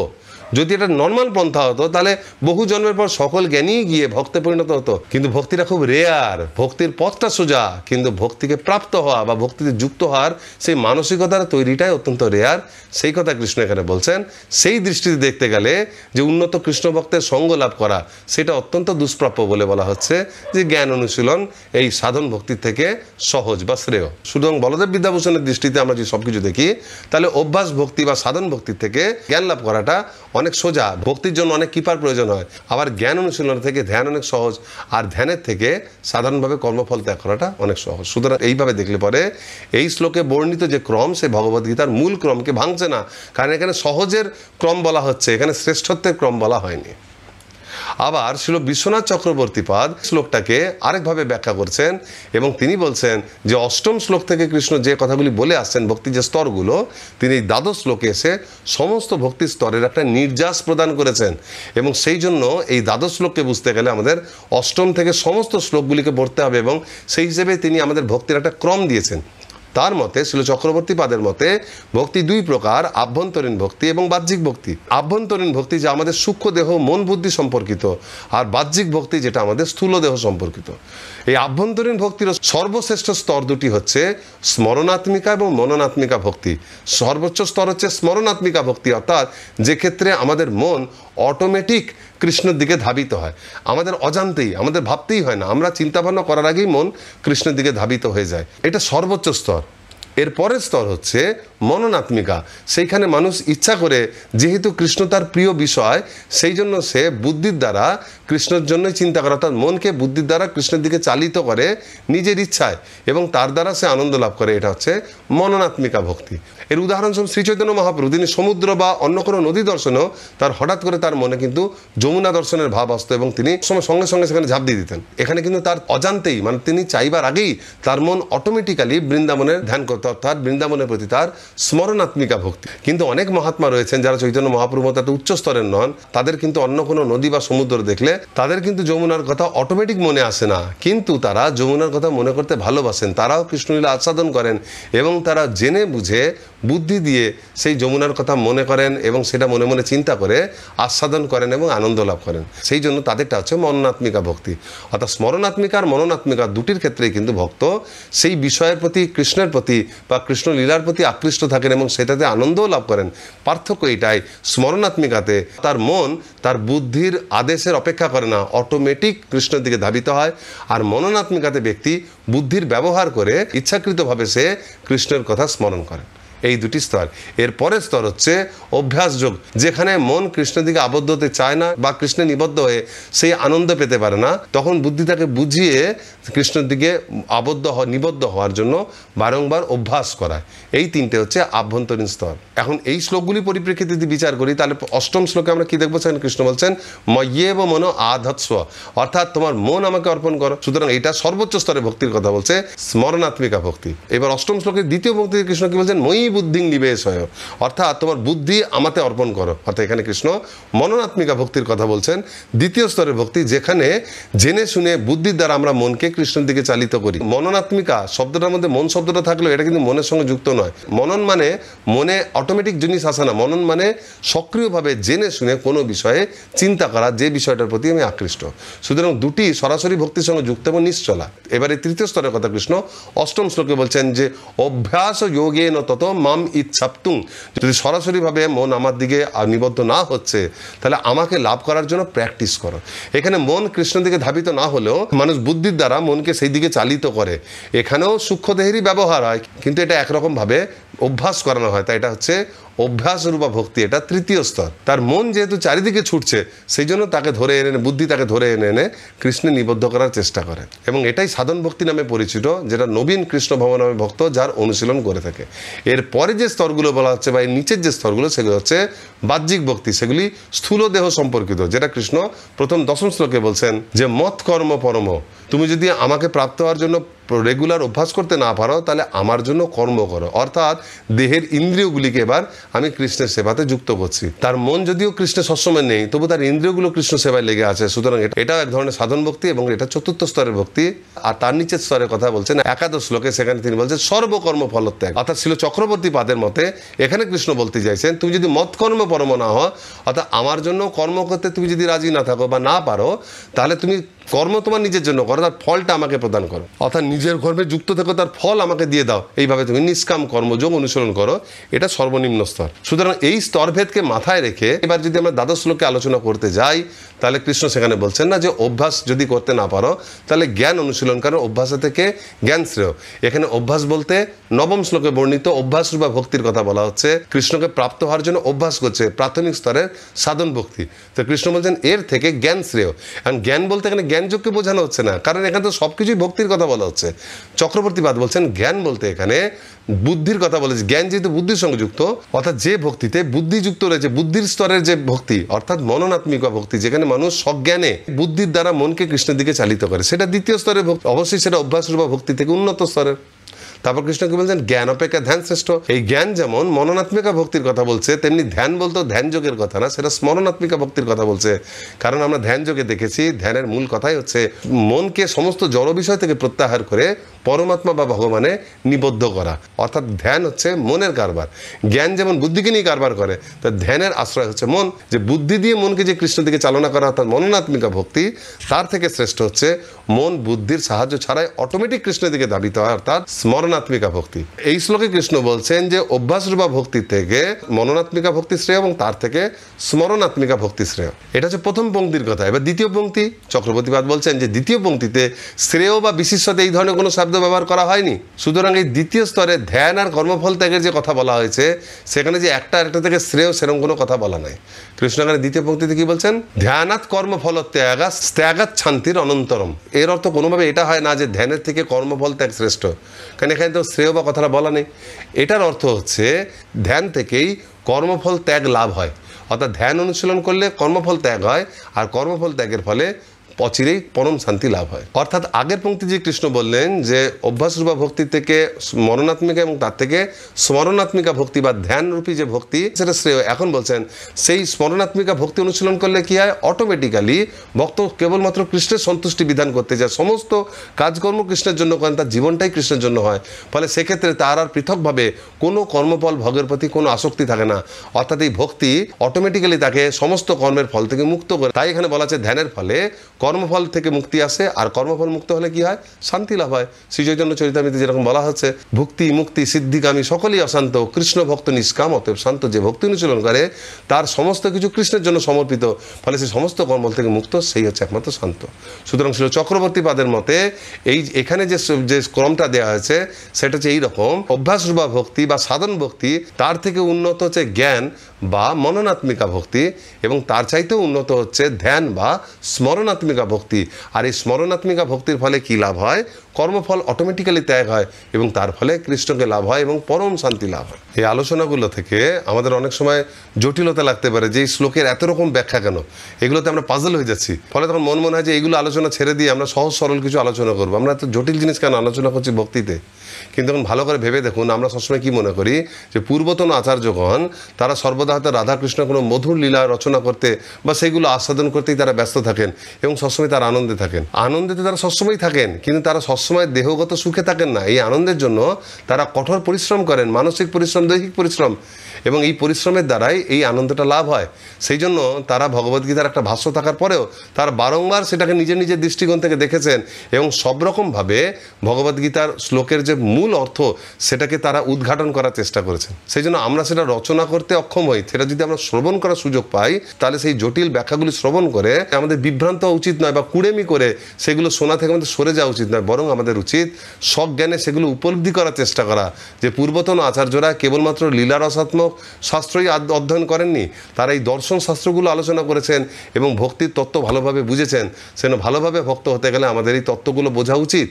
যদি এটা নর্মাল পন্থা হতো তাহলে বহু জন্মের পর সকল জ্ঞানী গিয়ে ভক্তে পরিণত হতো কিন্তু ভক্তিটা খুব রেয়ার ভক্তির পথটা সোজা কিন্তু ভক্তিকে প্রাপ্ত হওয়া বা ভক্তিতে যুক্ত হওয়ার সেই মানসিকতার তৈরিটাই অত্যন্ত রেয়ার সেই কথা কৃষ্ণ এখানে বলছেন সেই দৃষ্টিতে দেখতে গেলে যে উন্নত কৃষ্ণ ভক্তের সঙ্গ লাভ করা সেটা অত্যন্ত দুষ্প্রাপ্য বলে বলা হচ্ছে যে জ্ঞান অনুশীলন এই সাধন ভক্তির থেকে সহজ বা শ্রেয় সুতরাং বলদেব বিদ্যাভূষণের দৃষ্টিতে আমরা যদি সবকিছু দেখি তাহলে অভ্যাস ভক্তি বা সাধন ভক্তির থেকে জ্ঞান লাভ করাটা অনেক সোজা ভক্তির জন্য অনেক কিপার প্রয়োজন হয় আবার জ্ঞান অনুশীলন থেকে ধ্যান অনেক সহজ আর ধ্যানের থেকে সাধারণভাবে কর্মফল ত্যাগ করাটা অনেক সহজ সুতরাং এইভাবে দেখলে পরে এই শ্লোকে বর্ণিত যে ক্রম সে ভগবদ্গীতার মূল ক্রমকে ভাঙছে না কারণ এখানে সহজের ক্রম বলা হচ্ছে এখানে শ্রেষ্ঠত্বের ক্রম বলা হয়নি আবার শিল বিশ্বনাথ চক্রবর্তী পাদ শ্লোকটাকে আরেকভাবে ব্যাখ্যা করছেন এবং তিনি বলছেন যে অষ্টম শ্লোক থেকে কৃষ্ণ যে কথাগুলি বলে আসছেন ভক্তি যে স্তরগুলো তিনি এই দ্বাদশ শ্লোকে এসে সমস্ত ভক্তি স্তরের একটা নির্যাস প্রদান করেছেন এবং সেই জন্য এই দ্বাদশ শ্লোককে বুঝতে গেলে আমাদের অষ্টম থেকে সমস্ত শ্লোকগুলিকে পড়তে হবে এবং সেই হিসেবে তিনি আমাদের ভক্তির একটা ক্রম দিয়েছেন তার মতে শিল চক্রবর্তী পাদের মতে ভক্তি দুই প্রকার আভ্যন্তরীণ ভক্তি এবং বাহ্যিক ভক্তি আভ্যন্তরীণ ভক্তি যা আমাদের সূক্ষ্ম দেহ মন বুদ্ধি সম্পর্কিত আর বাহ্যিক ভক্তি যেটা আমাদের স্থূল দেহ সম্পর্কিত এই আভ্যন্তরীণ ভক্তির সর্বশ্রেষ্ঠ স্তর দুটি হচ্ছে স্মরণাত্মিকা এবং মননাত্মিকা ভক্তি সর্বোচ্চ স্তর হচ্ছে স্মরণাত্মিকা ভক্তি অর্থাৎ যে ক্ষেত্রে আমাদের মন অটোমেটিক কৃষ্ণের দিকে ধাবিত হয় আমাদের অজান্তেই আমাদের ভাবতেই হয় না আমরা চিন্তাভাবনা করার আগেই মন কৃষ্ণের দিকে ধাবিত হয়ে যায় এটা সর্বোচ্চ স্তর এর পরের স্তর হচ্ছে মননাত্মিকা সেইখানে মানুষ ইচ্ছা করে যেহেতু কৃষ্ণ তার প্রিয় বিষয় সেই জন্য সে বুদ্ধির দ্বারা কৃষ্ণের জন্য চিন্তা করে অর্থাৎ মনকে বুদ্ধির দ্বারা কৃষ্ণের দিকে চালিত করে নিজের ইচ্ছায় এবং তার দ্বারা সে আনন্দ লাভ করে এটা হচ্ছে মননাত্মিকা ভক্তি এর উদাহরণস্বরূপ শ্রীচৈতন্য মহাপ্রভু তিনি সমুদ্র বা অন্য কোনো নদী দর্শনেও তার হঠাৎ করে তার মনে কিন্তু যমুনা দর্শনের ভাব আসত এবং তিনি সময় সঙ্গে সঙ্গে সেখানে ঝাঁপ দিয়ে দিতেন এখানে কিন্তু তার অজান্তেই মানে তিনি চাইবার আগেই তার মন অটোমেটিক্যালি বৃন্দাবনের ধ্যান করত প্রতি অর্থাৎ বৃন্দাবনের প্রতি তার স্মরণাত্মিকা ভক্তি কিন্তু অনেক মহাত্মা রয়েছেন যারা চৈতন্য মহাপ্রভু তাতে উচ্চ স্তরের নন তাদের কিন্তু অন্য কোনো নদী বা সমুদ্র দেখলে তাদের কিন্তু যমুনার কথা অটোমেটিক মনে আসে না কিন্তু তারা যমুনার কথা মনে করতে ভালোবাসেন তারাও কৃষ্ণলীলা আচ্ছাদন করেন এবং তারা জেনে বুঝে বুদ্ধি দিয়ে সেই যমুনার কথা মনে করেন এবং সেটা মনে মনে চিন্তা করে আস্বাদন করেন এবং আনন্দ লাভ করেন সেই জন্য তাদেরটা হচ্ছে মননাত্মিকা ভক্তি অর্থাৎ স্মরণাত্মিকা আর মননাত্মিকা দুটির ক্ষেত্রেই কিন্তু ভক্ত সেই বিষয়ের প্রতি কৃষ্ণের প্রতি বা কৃষ্ণ লীলার প্রতি আকৃষ্ট থাকেন এবং সেটাতে আনন্দও লাভ করেন পার্থক্য এটাই স্মরণাত্মিকাতে তার মন তার বুদ্ধির আদেশের অপেক্ষা করে না অটোমেটিক কৃষ্ণের দিকে ধাবিত হয় আর মননাত্মিকাতে ব্যক্তি বুদ্ধির ব্যবহার করে ইচ্ছাকৃতভাবে সে কৃষ্ণের কথা স্মরণ করেন এই দুটি স্তর এর পরের স্তর হচ্ছে অভ্যাসযোগ যেখানে মন কৃষ্ণের দিকে আবদ্ধ হতে চায় না বা কৃষ্ণে নিবদ্ধ হয়ে সেই আনন্দ পেতে পারে না তখন বুদ্ধিটাকে বুঝিয়ে কৃষ্ণের দিকে আবদ্ধ নিবদ্ধ হওয়ার জন্য বারংবার অভ্যাস করায় এই তিনটে হচ্ছে আভ্যন্তরীণ স্তর এখন এই শ্লোকগুলি পরিপ্রেক্ষিতে যদি বিচার করি তাহলে অষ্টম শ্লোকে আমরা কি দেখবো সেখানে কৃষ্ণ বলছেন ময়েব মনো আধৎস্ব অর্থাৎ তোমার মন আমাকে অর্পণ করো সুতরাং এটা সর্বোচ্চ স্তরে ভক্তির কথা বলছে স্মরণাত্মিকা ভক্তি এবার অষ্টম শ্লোকের দ্বিতীয় ভক্তি কৃষ্ণ কি বলছেন মই বুদ্ধি নিবেশ হয় অর্থাৎ তোমার বুদ্ধি আমাতে অর্পণ করো অর্থাৎ এখানে কৃষ্ণ মননাত্মিকা ভক্তির কথা বলছেন দ্বিতীয় স্তরের ভক্তি যেখানে জেনে শুনে বুদ্ধির দ্বারা আমরা মনকে কৃষ্ণের দিকে চালিত করি মননাত্মিকা শব্দটার মধ্যে মন শব্দটা থাকলেও এটা কিন্তু মনের সঙ্গে যুক্ত নয় মনন মানে মনে অটোমেটিক জিনিস আসে না মনন মানে সক্রিয়ভাবে জেনে শুনে কোনো বিষয়ে চিন্তা করা যে বিষয়টার প্রতি আমি আকৃষ্ট সুতরাং দুটি সরাসরি ভক্তির সঙ্গে যুক্ত এবং নিশ্চলা এবারে তৃতীয় স্তরের কথা কৃষ্ণ অষ্টম শ্লোকে বলছেন যে অভ্যাস যোগে ন তত মাম ইচ্ছাপ্তুং যদি সরাসরিভাবে মন আমার দিকে নিবদ্ধ না হচ্ছে তাহলে আমাকে লাভ করার জন্য প্র্যাকটিস করো এখানে মন কৃষ্ণের দিকে ধাবিত না হলেও মানুষ বুদ্ধির দ্বারা মনকে সেই দিকে চালিত করে এখানেও সূক্ষ্মদেহেরই ব্যবহার হয় কিন্তু এটা একরকমভাবে অভ্যাস করানো হয় তাই এটা হচ্ছে অভ্যাস রূপা ভক্তি এটা তৃতীয় স্তর তার মন যেহেতু চারিদিকে ছুটছে সেই জন্য তাকে ধরে এনে বুদ্ধি তাকে ধরে এনে এনে কৃষ্ণে নিবদ্ধ করার চেষ্টা করে এবং এটাই সাধন ভক্তি নামে পরিচিত যেটা নবীন কৃষ্ণ ভবন নামে ভক্ত যার অনুশীলন করে থাকে এর পরে যে স্তরগুলো বলা হচ্ছে বা এর নিচের যে স্তরগুলো সেগুলো হচ্ছে বাহ্যিক ভক্তি সেগুলি স্থূল দেহ সম্পর্কিত যেটা কৃষ্ণ প্রথম দশম শ্লোকে বলছেন যে মত কর্ম পরম তুমি যদি আমাকে প্রাপ্ত হওয়ার জন্য রেগুলার অভ্যাস করতে না পারো তাহলে আমার জন্য কর্ম করো অর্থাৎ দেহের ইন্দ্রিয়গুলিকে এবার আমি কৃষ্ণের সেবাতে যুক্ত করছি তার মন যদিও কৃষ্ণ সবসময় নেই তবু তার ইন্দ্রিয়গুলো কৃষ্ণ সেবায় লেগে আছে সুতরাং এটাও এক ধরনের সাধন ভক্তি এবং এটা চতুর্থ স্তরের ভক্তি আর তার নিচের স্তরের কথা বলছেন একাদশ শ্লোকে সেখানে তিনি বলছেন সর্বকর্ম ফলত্যাগ অর্থাৎ ছিল চক্রবর্তী পাদের মতে এখানে কৃষ্ণ বলতে চাইছেন তুমি যদি কর্ম পরম না হও অর্থাৎ আমার জন্য কর্ম করতে তুমি যদি রাজি না থাকো বা না পারো তাহলে তুমি কর্ম তোমার নিজের জন্য করো তার ফলটা আমাকে প্রদান করো অর্থাৎ নিজের কর্মে যুক্ত থেকো তার ফল আমাকে দিয়ে দাও এইভাবে তুমি নিষ্কাম কর্মযোগ অনুসরণ করো এটা সর্বনিম্ন স্তর সুতরাং এই স্তরভেদকে মাথায় রেখে এবার যদি আমরা দ্বাদশ শ্লোকে আলোচনা করতে যাই তাহলে কৃষ্ণ সেখানে বলছেন না যে অভ্যাস যদি করতে না পারো তাহলে জ্ঞান অনুশীলন কারণ অভ্যাস থেকে জ্ঞান শ্রেয় এখানে অভ্যাস বলতে নবম শ্লোকে বর্ণিত অভ্যাস রূপা ভক্তির কথা বলা হচ্ছে কৃষ্ণকে প্রাপ্ত হওয়ার জন্য অভ্যাস করছে প্রাথমিক স্তরের সাধন ভক্তি তো কৃষ্ণ বলছেন এর থেকে জ্ঞান শ্রেয় এখন জ্ঞান বলতে এখানে জ্ঞানযোগকে বোঝানো হচ্ছে না কারণ এখানে তো সব কিছুই ভক্তির কথা বলা হচ্ছে চক্রবর্তীবাদ বলছেন জ্ঞান বলতে এখানে বুদ্ধির কথা বলেছে জ্ঞান যেহেতু বুদ্ধির সঙ্গে যুক্ত অর্থাৎ যে ভক্তিতে বুদ্ধিযুক্ত রয়েছে বুদ্ধির স্তরের যে ভক্তি অর্থাৎ বা ভক্তি যেখানে মানুষ সজ্ঞানে বুদ্ধির দ্বারা মনকে কৃষ্ণের দিকে চালিত করে সেটা দ্বিতীয় স্তরে অবশ্যই সেটা অভ্যাস রূপা ভক্তি থেকে উন্নত স্তরের তারপর কৃষ্ণকে বলছেন জ্ঞান অপেক্ষা ধ্যান শ্রেষ্ঠ এই জ্ঞান যেমন মননাত্মিকা ভক্তির কথা বলছে তেমনি ধ্যান বলতো ধ্যান যোগের কথা না সেটা স্মরণাত্মিকা ভক্তির কথা বলছে কারণ আমরা ধ্যান যোগে দেখেছি ধ্যানের মূল কথাই হচ্ছে মনকে সমস্ত জড় বিষয় থেকে প্রত্যাহার করে পরমাত্মা বা ভগবানে নিবদ্ধ করা অর্থাৎ ধ্যান হচ্ছে মনের কারবার জ্ঞান যেমন বুদ্ধিকে নিয়ে কারবার করে তা ধ্যানের আশ্রয় হচ্ছে মন যে বুদ্ধি দিয়ে মনকে যে কৃষ্ণ দিকে চালনা করা অর্থাৎ মননাত্মিকা ভক্তি তার থেকে শ্রেষ্ঠ হচ্ছে মন বুদ্ধির সাহায্য ছাড়াই অটোমেটিক কৃষ্ণের দিকে ধাবিত হয় অর্থাৎ স্মরণ মননাত্মিকা ভক্তি এই শ্লোকে কৃষ্ণ বলছেন যে অভ্যাস রূপা ভক্তি থেকে মননাত্মিকা ভক্তি শ্রেয় এবং তার থেকে স্মরণাত্মিকা ভক্তি শ্রেয় এটা হচ্ছে প্রথম পঙ্ক্তির কথা এবার দ্বিতীয় পঙ্ক্তি চক্রবর্তীবাদ বলছেন যে দ্বিতীয় পঙ্ক্তিতে শ্রেয় বা বিশিষ্টতে এই ধরনের কোনো শব্দ ব্যবহার করা হয়নি সুতরাং এই দ্বিতীয় স্তরে ধ্যান আর কর্মফল ত্যাগের যে কথা বলা হয়েছে সেখানে যে একটা একটা থেকে শ্রেয় সেরকম কোনো কথা বলা নাই কৃষ্ণগানের দ্বিতীয় পঙ্ক্তিতে কি বলছেন ধ্যানাত কর্মফল ত্যাগা ত্যাগাত শান্তির অনন্তরম এর অর্থ কোনোভাবে এটা হয় না যে ধ্যানের থেকে কর্মফল ত্যাগ শ্রেষ্ঠ এখানে এখানে তো শ্রেয় বা কথাটা বলা নেই এটার অর্থ হচ্ছে ধ্যান থেকেই কর্মফল ত্যাগ লাভ হয় অর্থাৎ ধ্যান অনুশীলন করলে কর্মফল ত্যাগ হয় আর কর্মফল ত্যাগের ফলে অচিরেই পরম শান্তি লাভ হয় অর্থাৎ আগের পঙ্ক্তি যে কৃষ্ণ বললেন যে অভ্যাস রূপা ভক্তি থেকে স্মরণাত্মিকা এবং তার থেকে স্মরণাত্মিকা ভক্তি বা ধ্যানরূপী যে ভক্তি সেটা শ্রেয় এখন বলছেন সেই স্মরণাত্মিকা ভক্তি অনুশীলন করলে কি হয় অটোমেটিক্যালি ভক্ত কেবলমাত্র কৃষ্ণের সন্তুষ্টি বিধান করতে যায় সমস্ত কাজকর্ম কৃষ্ণের জন্য করেন তার জীবনটাই কৃষ্ণের জন্য হয় ফলে সেক্ষেত্রে তার আর পৃথকভাবে কোনো কর্মফল ভগের প্রতি কোনো আসক্তি থাকে না অর্থাৎ এই ভক্তি অটোমেটিক্যালি তাকে সমস্ত কর্মের ফল থেকে মুক্ত করে তাই এখানে বলা আছে ধ্যানের ফলে কর্মফল থেকে মুক্তি আসে আর কর্মফল মুক্ত হলে কি হয় শান্তি লাভ হয় শ্রী চৈতন্য চরিতামিতে যেরকম বলা হচ্ছে ভক্তি মুক্তি সিদ্ধিকামী সকলেই অশান্ত কৃষ্ণ ভক্ত নিষ্কাম অতএব শান্ত যে ভক্তি অনুশীলন করে তার সমস্ত কিছু কৃষ্ণের জন্য সমর্পিত ফলে সে সমস্ত কর্মফল থেকে মুক্ত সেই হচ্ছে একমাত্র শান্ত সুতরাং ছিল চক্রবর্তী পাদের মতে এই এখানে যে যে ক্রমটা দেওয়া হয়েছে সেটা হচ্ছে এইরকম অভ্যাস রূপা ভক্তি বা সাধন ভক্তি তার থেকে উন্নত হচ্ছে জ্ঞান বা মননাত্মিকা ভক্তি এবং তার চাইতেও উন্নত হচ্ছে ধ্যান বা স্মরণাত্মিক স্মরণাত্মিকা ভক্তি আর এই স্মরণাত্মিকা ভক্তির ফলে কি লাভ হয় কর্মফল অটোমেটিক্যালি ত্যাগ হয় এবং তার ফলে কৃষ্ণকে লাভ হয় এবং পরম শান্তি লাভ হয় এই আলোচনাগুলো থেকে আমাদের অনেক সময় জটিলতা লাগতে পারে যে এই শ্লোকের এত রকম ব্যাখ্যা কেন এগুলোতে আমরা পাজল হয়ে যাচ্ছি ফলে তখন মন মনে হয় যে এইগুলো আলোচনা ছেড়ে দিয়ে আমরা সহজ সরল কিছু আলোচনা করবো আমরা এত জটিল জিনিস কেন আলোচনা করছি ভক্তিতে কিন্তু এখন ভালো করে ভেবে দেখুন আমরা সবসময় কি মনে করি যে পূর্বতন আচার্যগণ তারা সর্বদা হয়তো রাধাকৃষ্ণ কোনো মধুর লীলা রচনা করতে বা সেগুলো আস্বাদন করতেই তারা ব্যস্ত থাকেন এবং সবসময় তারা আনন্দে থাকেন আনন্দে তারা সবসময়ই থাকেন কিন্তু তারা সবসময় দেহগত সুখে থাকেন না এই আনন্দের জন্য তারা কঠোর পরিশ্রম করেন মানসিক পরিশ্রম দৈহিক পরিশ্রম এবং এই পরিশ্রমের দ্বারাই এই আনন্দটা লাভ হয় সেই জন্য তারা ভগবদ্গীতার একটা ভাষ্য থাকার পরেও তারা বারংবার সেটাকে নিজের নিজের দৃষ্টিকোণ থেকে দেখেছেন এবং সব রকমভাবে ভগবদ্গীতার শ্লোকের যে মূল মূল অর্থ সেটাকে তারা উদ্ঘাটন করার চেষ্টা করেছেন সেই জন্য আমরা সেটা রচনা করতে অক্ষম হই সেটা যদি আমরা শ্রবণ করার সুযোগ পাই তাহলে সেই জটিল ব্যাখ্যাগুলি শ্রবণ করে আমাদের বিভ্রান্ত হওয়া উচিত নয় বা কুড়েমি করে সেগুলো শোনা থেকে আমাদের সরে যাওয়া উচিত নয় বরং আমাদের উচিত সজ্ঞানে সেগুলো উপলব্ধি করার চেষ্টা করা যে পূর্বতন আচার্যরা কেবলমাত্র লীলারসাত্মক শাস্ত্রই অধ্যয়ন করেননি তারা এই দর্শন শাস্ত্রগুলো আলোচনা করেছেন এবং ভক্তির তত্ত্ব ভালোভাবে বুঝেছেন সেজন্য ভালোভাবে ভক্ত হতে গেলে আমাদের এই তত্ত্বগুলো বোঝা উচিত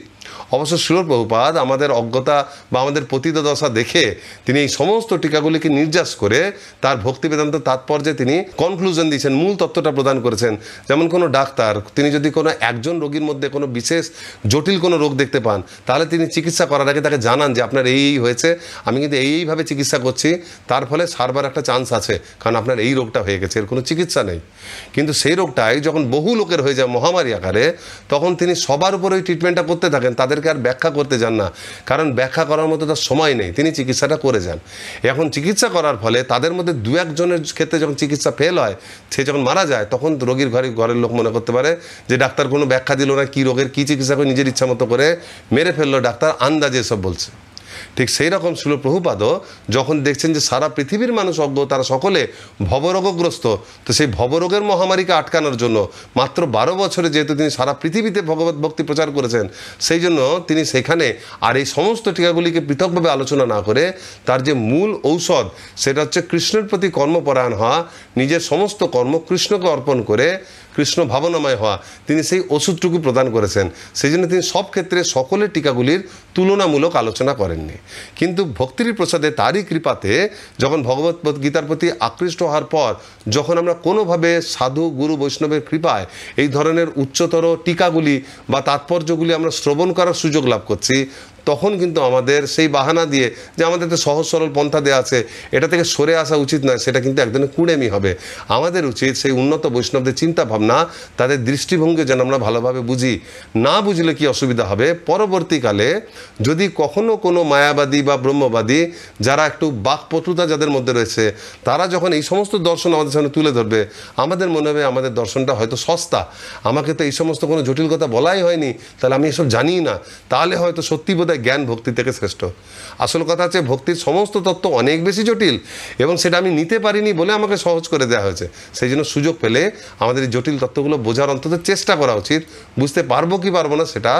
অবশ্য শিরোর প্রভুপাদ আমাদের অজ্ঞতা বা আমাদের পতিত দশা দেখে তিনি এই সমস্ত টিকাগুলিকে নির্যাস করে তার ভক্তি বেদান্ত তাৎপর্যে তিনি কনক্লুশন দিয়েছেন মূল তত্ত্বটা প্রদান করেছেন যেমন কোনো ডাক্তার তিনি যদি কোনো একজন রোগীর মধ্যে কোনো বিশেষ জটিল কোনো রোগ দেখতে পান তাহলে তিনি চিকিৎসা করার আগে তাকে জানান যে আপনার এই এই হয়েছে আমি কিন্তু এই এইভাবে চিকিৎসা করছি তার ফলে সারবার একটা চান্স আছে কারণ আপনার এই রোগটা হয়ে গেছে এর কোনো চিকিৎসা নেই কিন্তু সেই রোগটাই যখন বহু লোকের হয়ে যায় মহামারী আকারে তখন তিনি সবার উপরে ওই ট্রিটমেন্টটা করতে থাকেন তাদেরকে আর ব্যাখ্যা করতে যান না কারণ ব্যাখ্যা করার মতো তার সময় নেই তিনি চিকিৎসাটা করে যান এখন চিকিৎসা করার ফলে তাদের মধ্যে দু একজনের ক্ষেত্রে যখন চিকিৎসা ফেল হয় সে যখন মারা যায় তখন রোগীর ঘরে ঘরের লোক মনে করতে পারে যে ডাক্তার কোনো ব্যাখ্যা দিল না কী রোগের কী চিকিৎসা করে নিজের ইচ্ছা মতো করে মেরে ফেললো ডাক্তার আন্দাজে সব বলছে ঠিক সেই রকম ছিল প্রভুপাদ যখন দেখছেন যে সারা পৃথিবীর মানুষ অজ্ঞ তারা সকলে ভবরোগগ্রস্ত তো সেই ভবরোগের মহামারীকে আটকানোর জন্য মাত্র বারো বছরে যেহেতু তিনি সারা পৃথিবীতে ভগবত ভক্তি প্রচার করেছেন সেই জন্য তিনি সেখানে আর এই সমস্ত টিকাগুলিকে পৃথকভাবে আলোচনা না করে তার যে মূল ঔষধ সেটা হচ্ছে কৃষ্ণের প্রতি কর্মপরায়ণ হওয়া নিজের সমস্ত কর্ম কৃষ্ণকে অর্পণ করে কৃষ্ণ ভাবনাময় হওয়া তিনি সেই ওষুধটুকু প্রদান করেছেন সেই জন্য তিনি সব ক্ষেত্রে সকলের টিকাগুলির তুলনামূলক আলোচনা করেননি কিন্তু ভক্তির প্রসাদে তারই কৃপাতে যখন ভগবত গীতার প্রতি আকৃষ্ট হওয়ার পর যখন আমরা কোনোভাবে সাধু গুরু বৈষ্ণবের কৃপায় এই ধরনের উচ্চতর টিকাগুলি বা তাৎপর্যগুলি আমরা শ্রবণ করার সুযোগ লাভ করছি তখন কিন্তু আমাদের সেই বাহানা দিয়ে যে আমাদের তো সহজ সরল পন্থা দেওয়া আছে এটা থেকে সরে আসা উচিত নয় সেটা কিন্তু একদিনে কুড়েমি হবে আমাদের উচিত সেই উন্নত বৈষ্ণবদের চিন্তা ভাবনা তাদের দৃষ্টিভঙ্গি যেন আমরা ভালোভাবে বুঝি না বুঝলে কি অসুবিধা হবে পরবর্তীকালে যদি কখনো কোনো মায়াবাদী বা ব্রহ্মবাদী যারা একটু বাকপটুতা যাদের মধ্যে রয়েছে তারা যখন এই সমস্ত দর্শন আমাদের সামনে তুলে ধরবে আমাদের মনে হবে আমাদের দর্শনটা হয়তো সস্তা আমাকে তো এই সমস্ত কোনো জটিল কথা বলাই হয়নি তাহলে আমি এসব জানি না তাহলে হয়তো সত্যি বোধ বোধহয় জ্ঞান ভক্তি থেকে শ্রেষ্ঠ আসল কথা হচ্ছে ভক্তির সমস্ত তত্ত্ব অনেক বেশি জটিল এবং সেটা আমি নিতে পারিনি বলে আমাকে সহজ করে দেওয়া হয়েছে সেই জন্য সুযোগ পেলে আমাদের এই জটিল তত্ত্বগুলো বোঝার অন্তত চেষ্টা করা উচিত বুঝতে পারবো কি পারবো না সেটা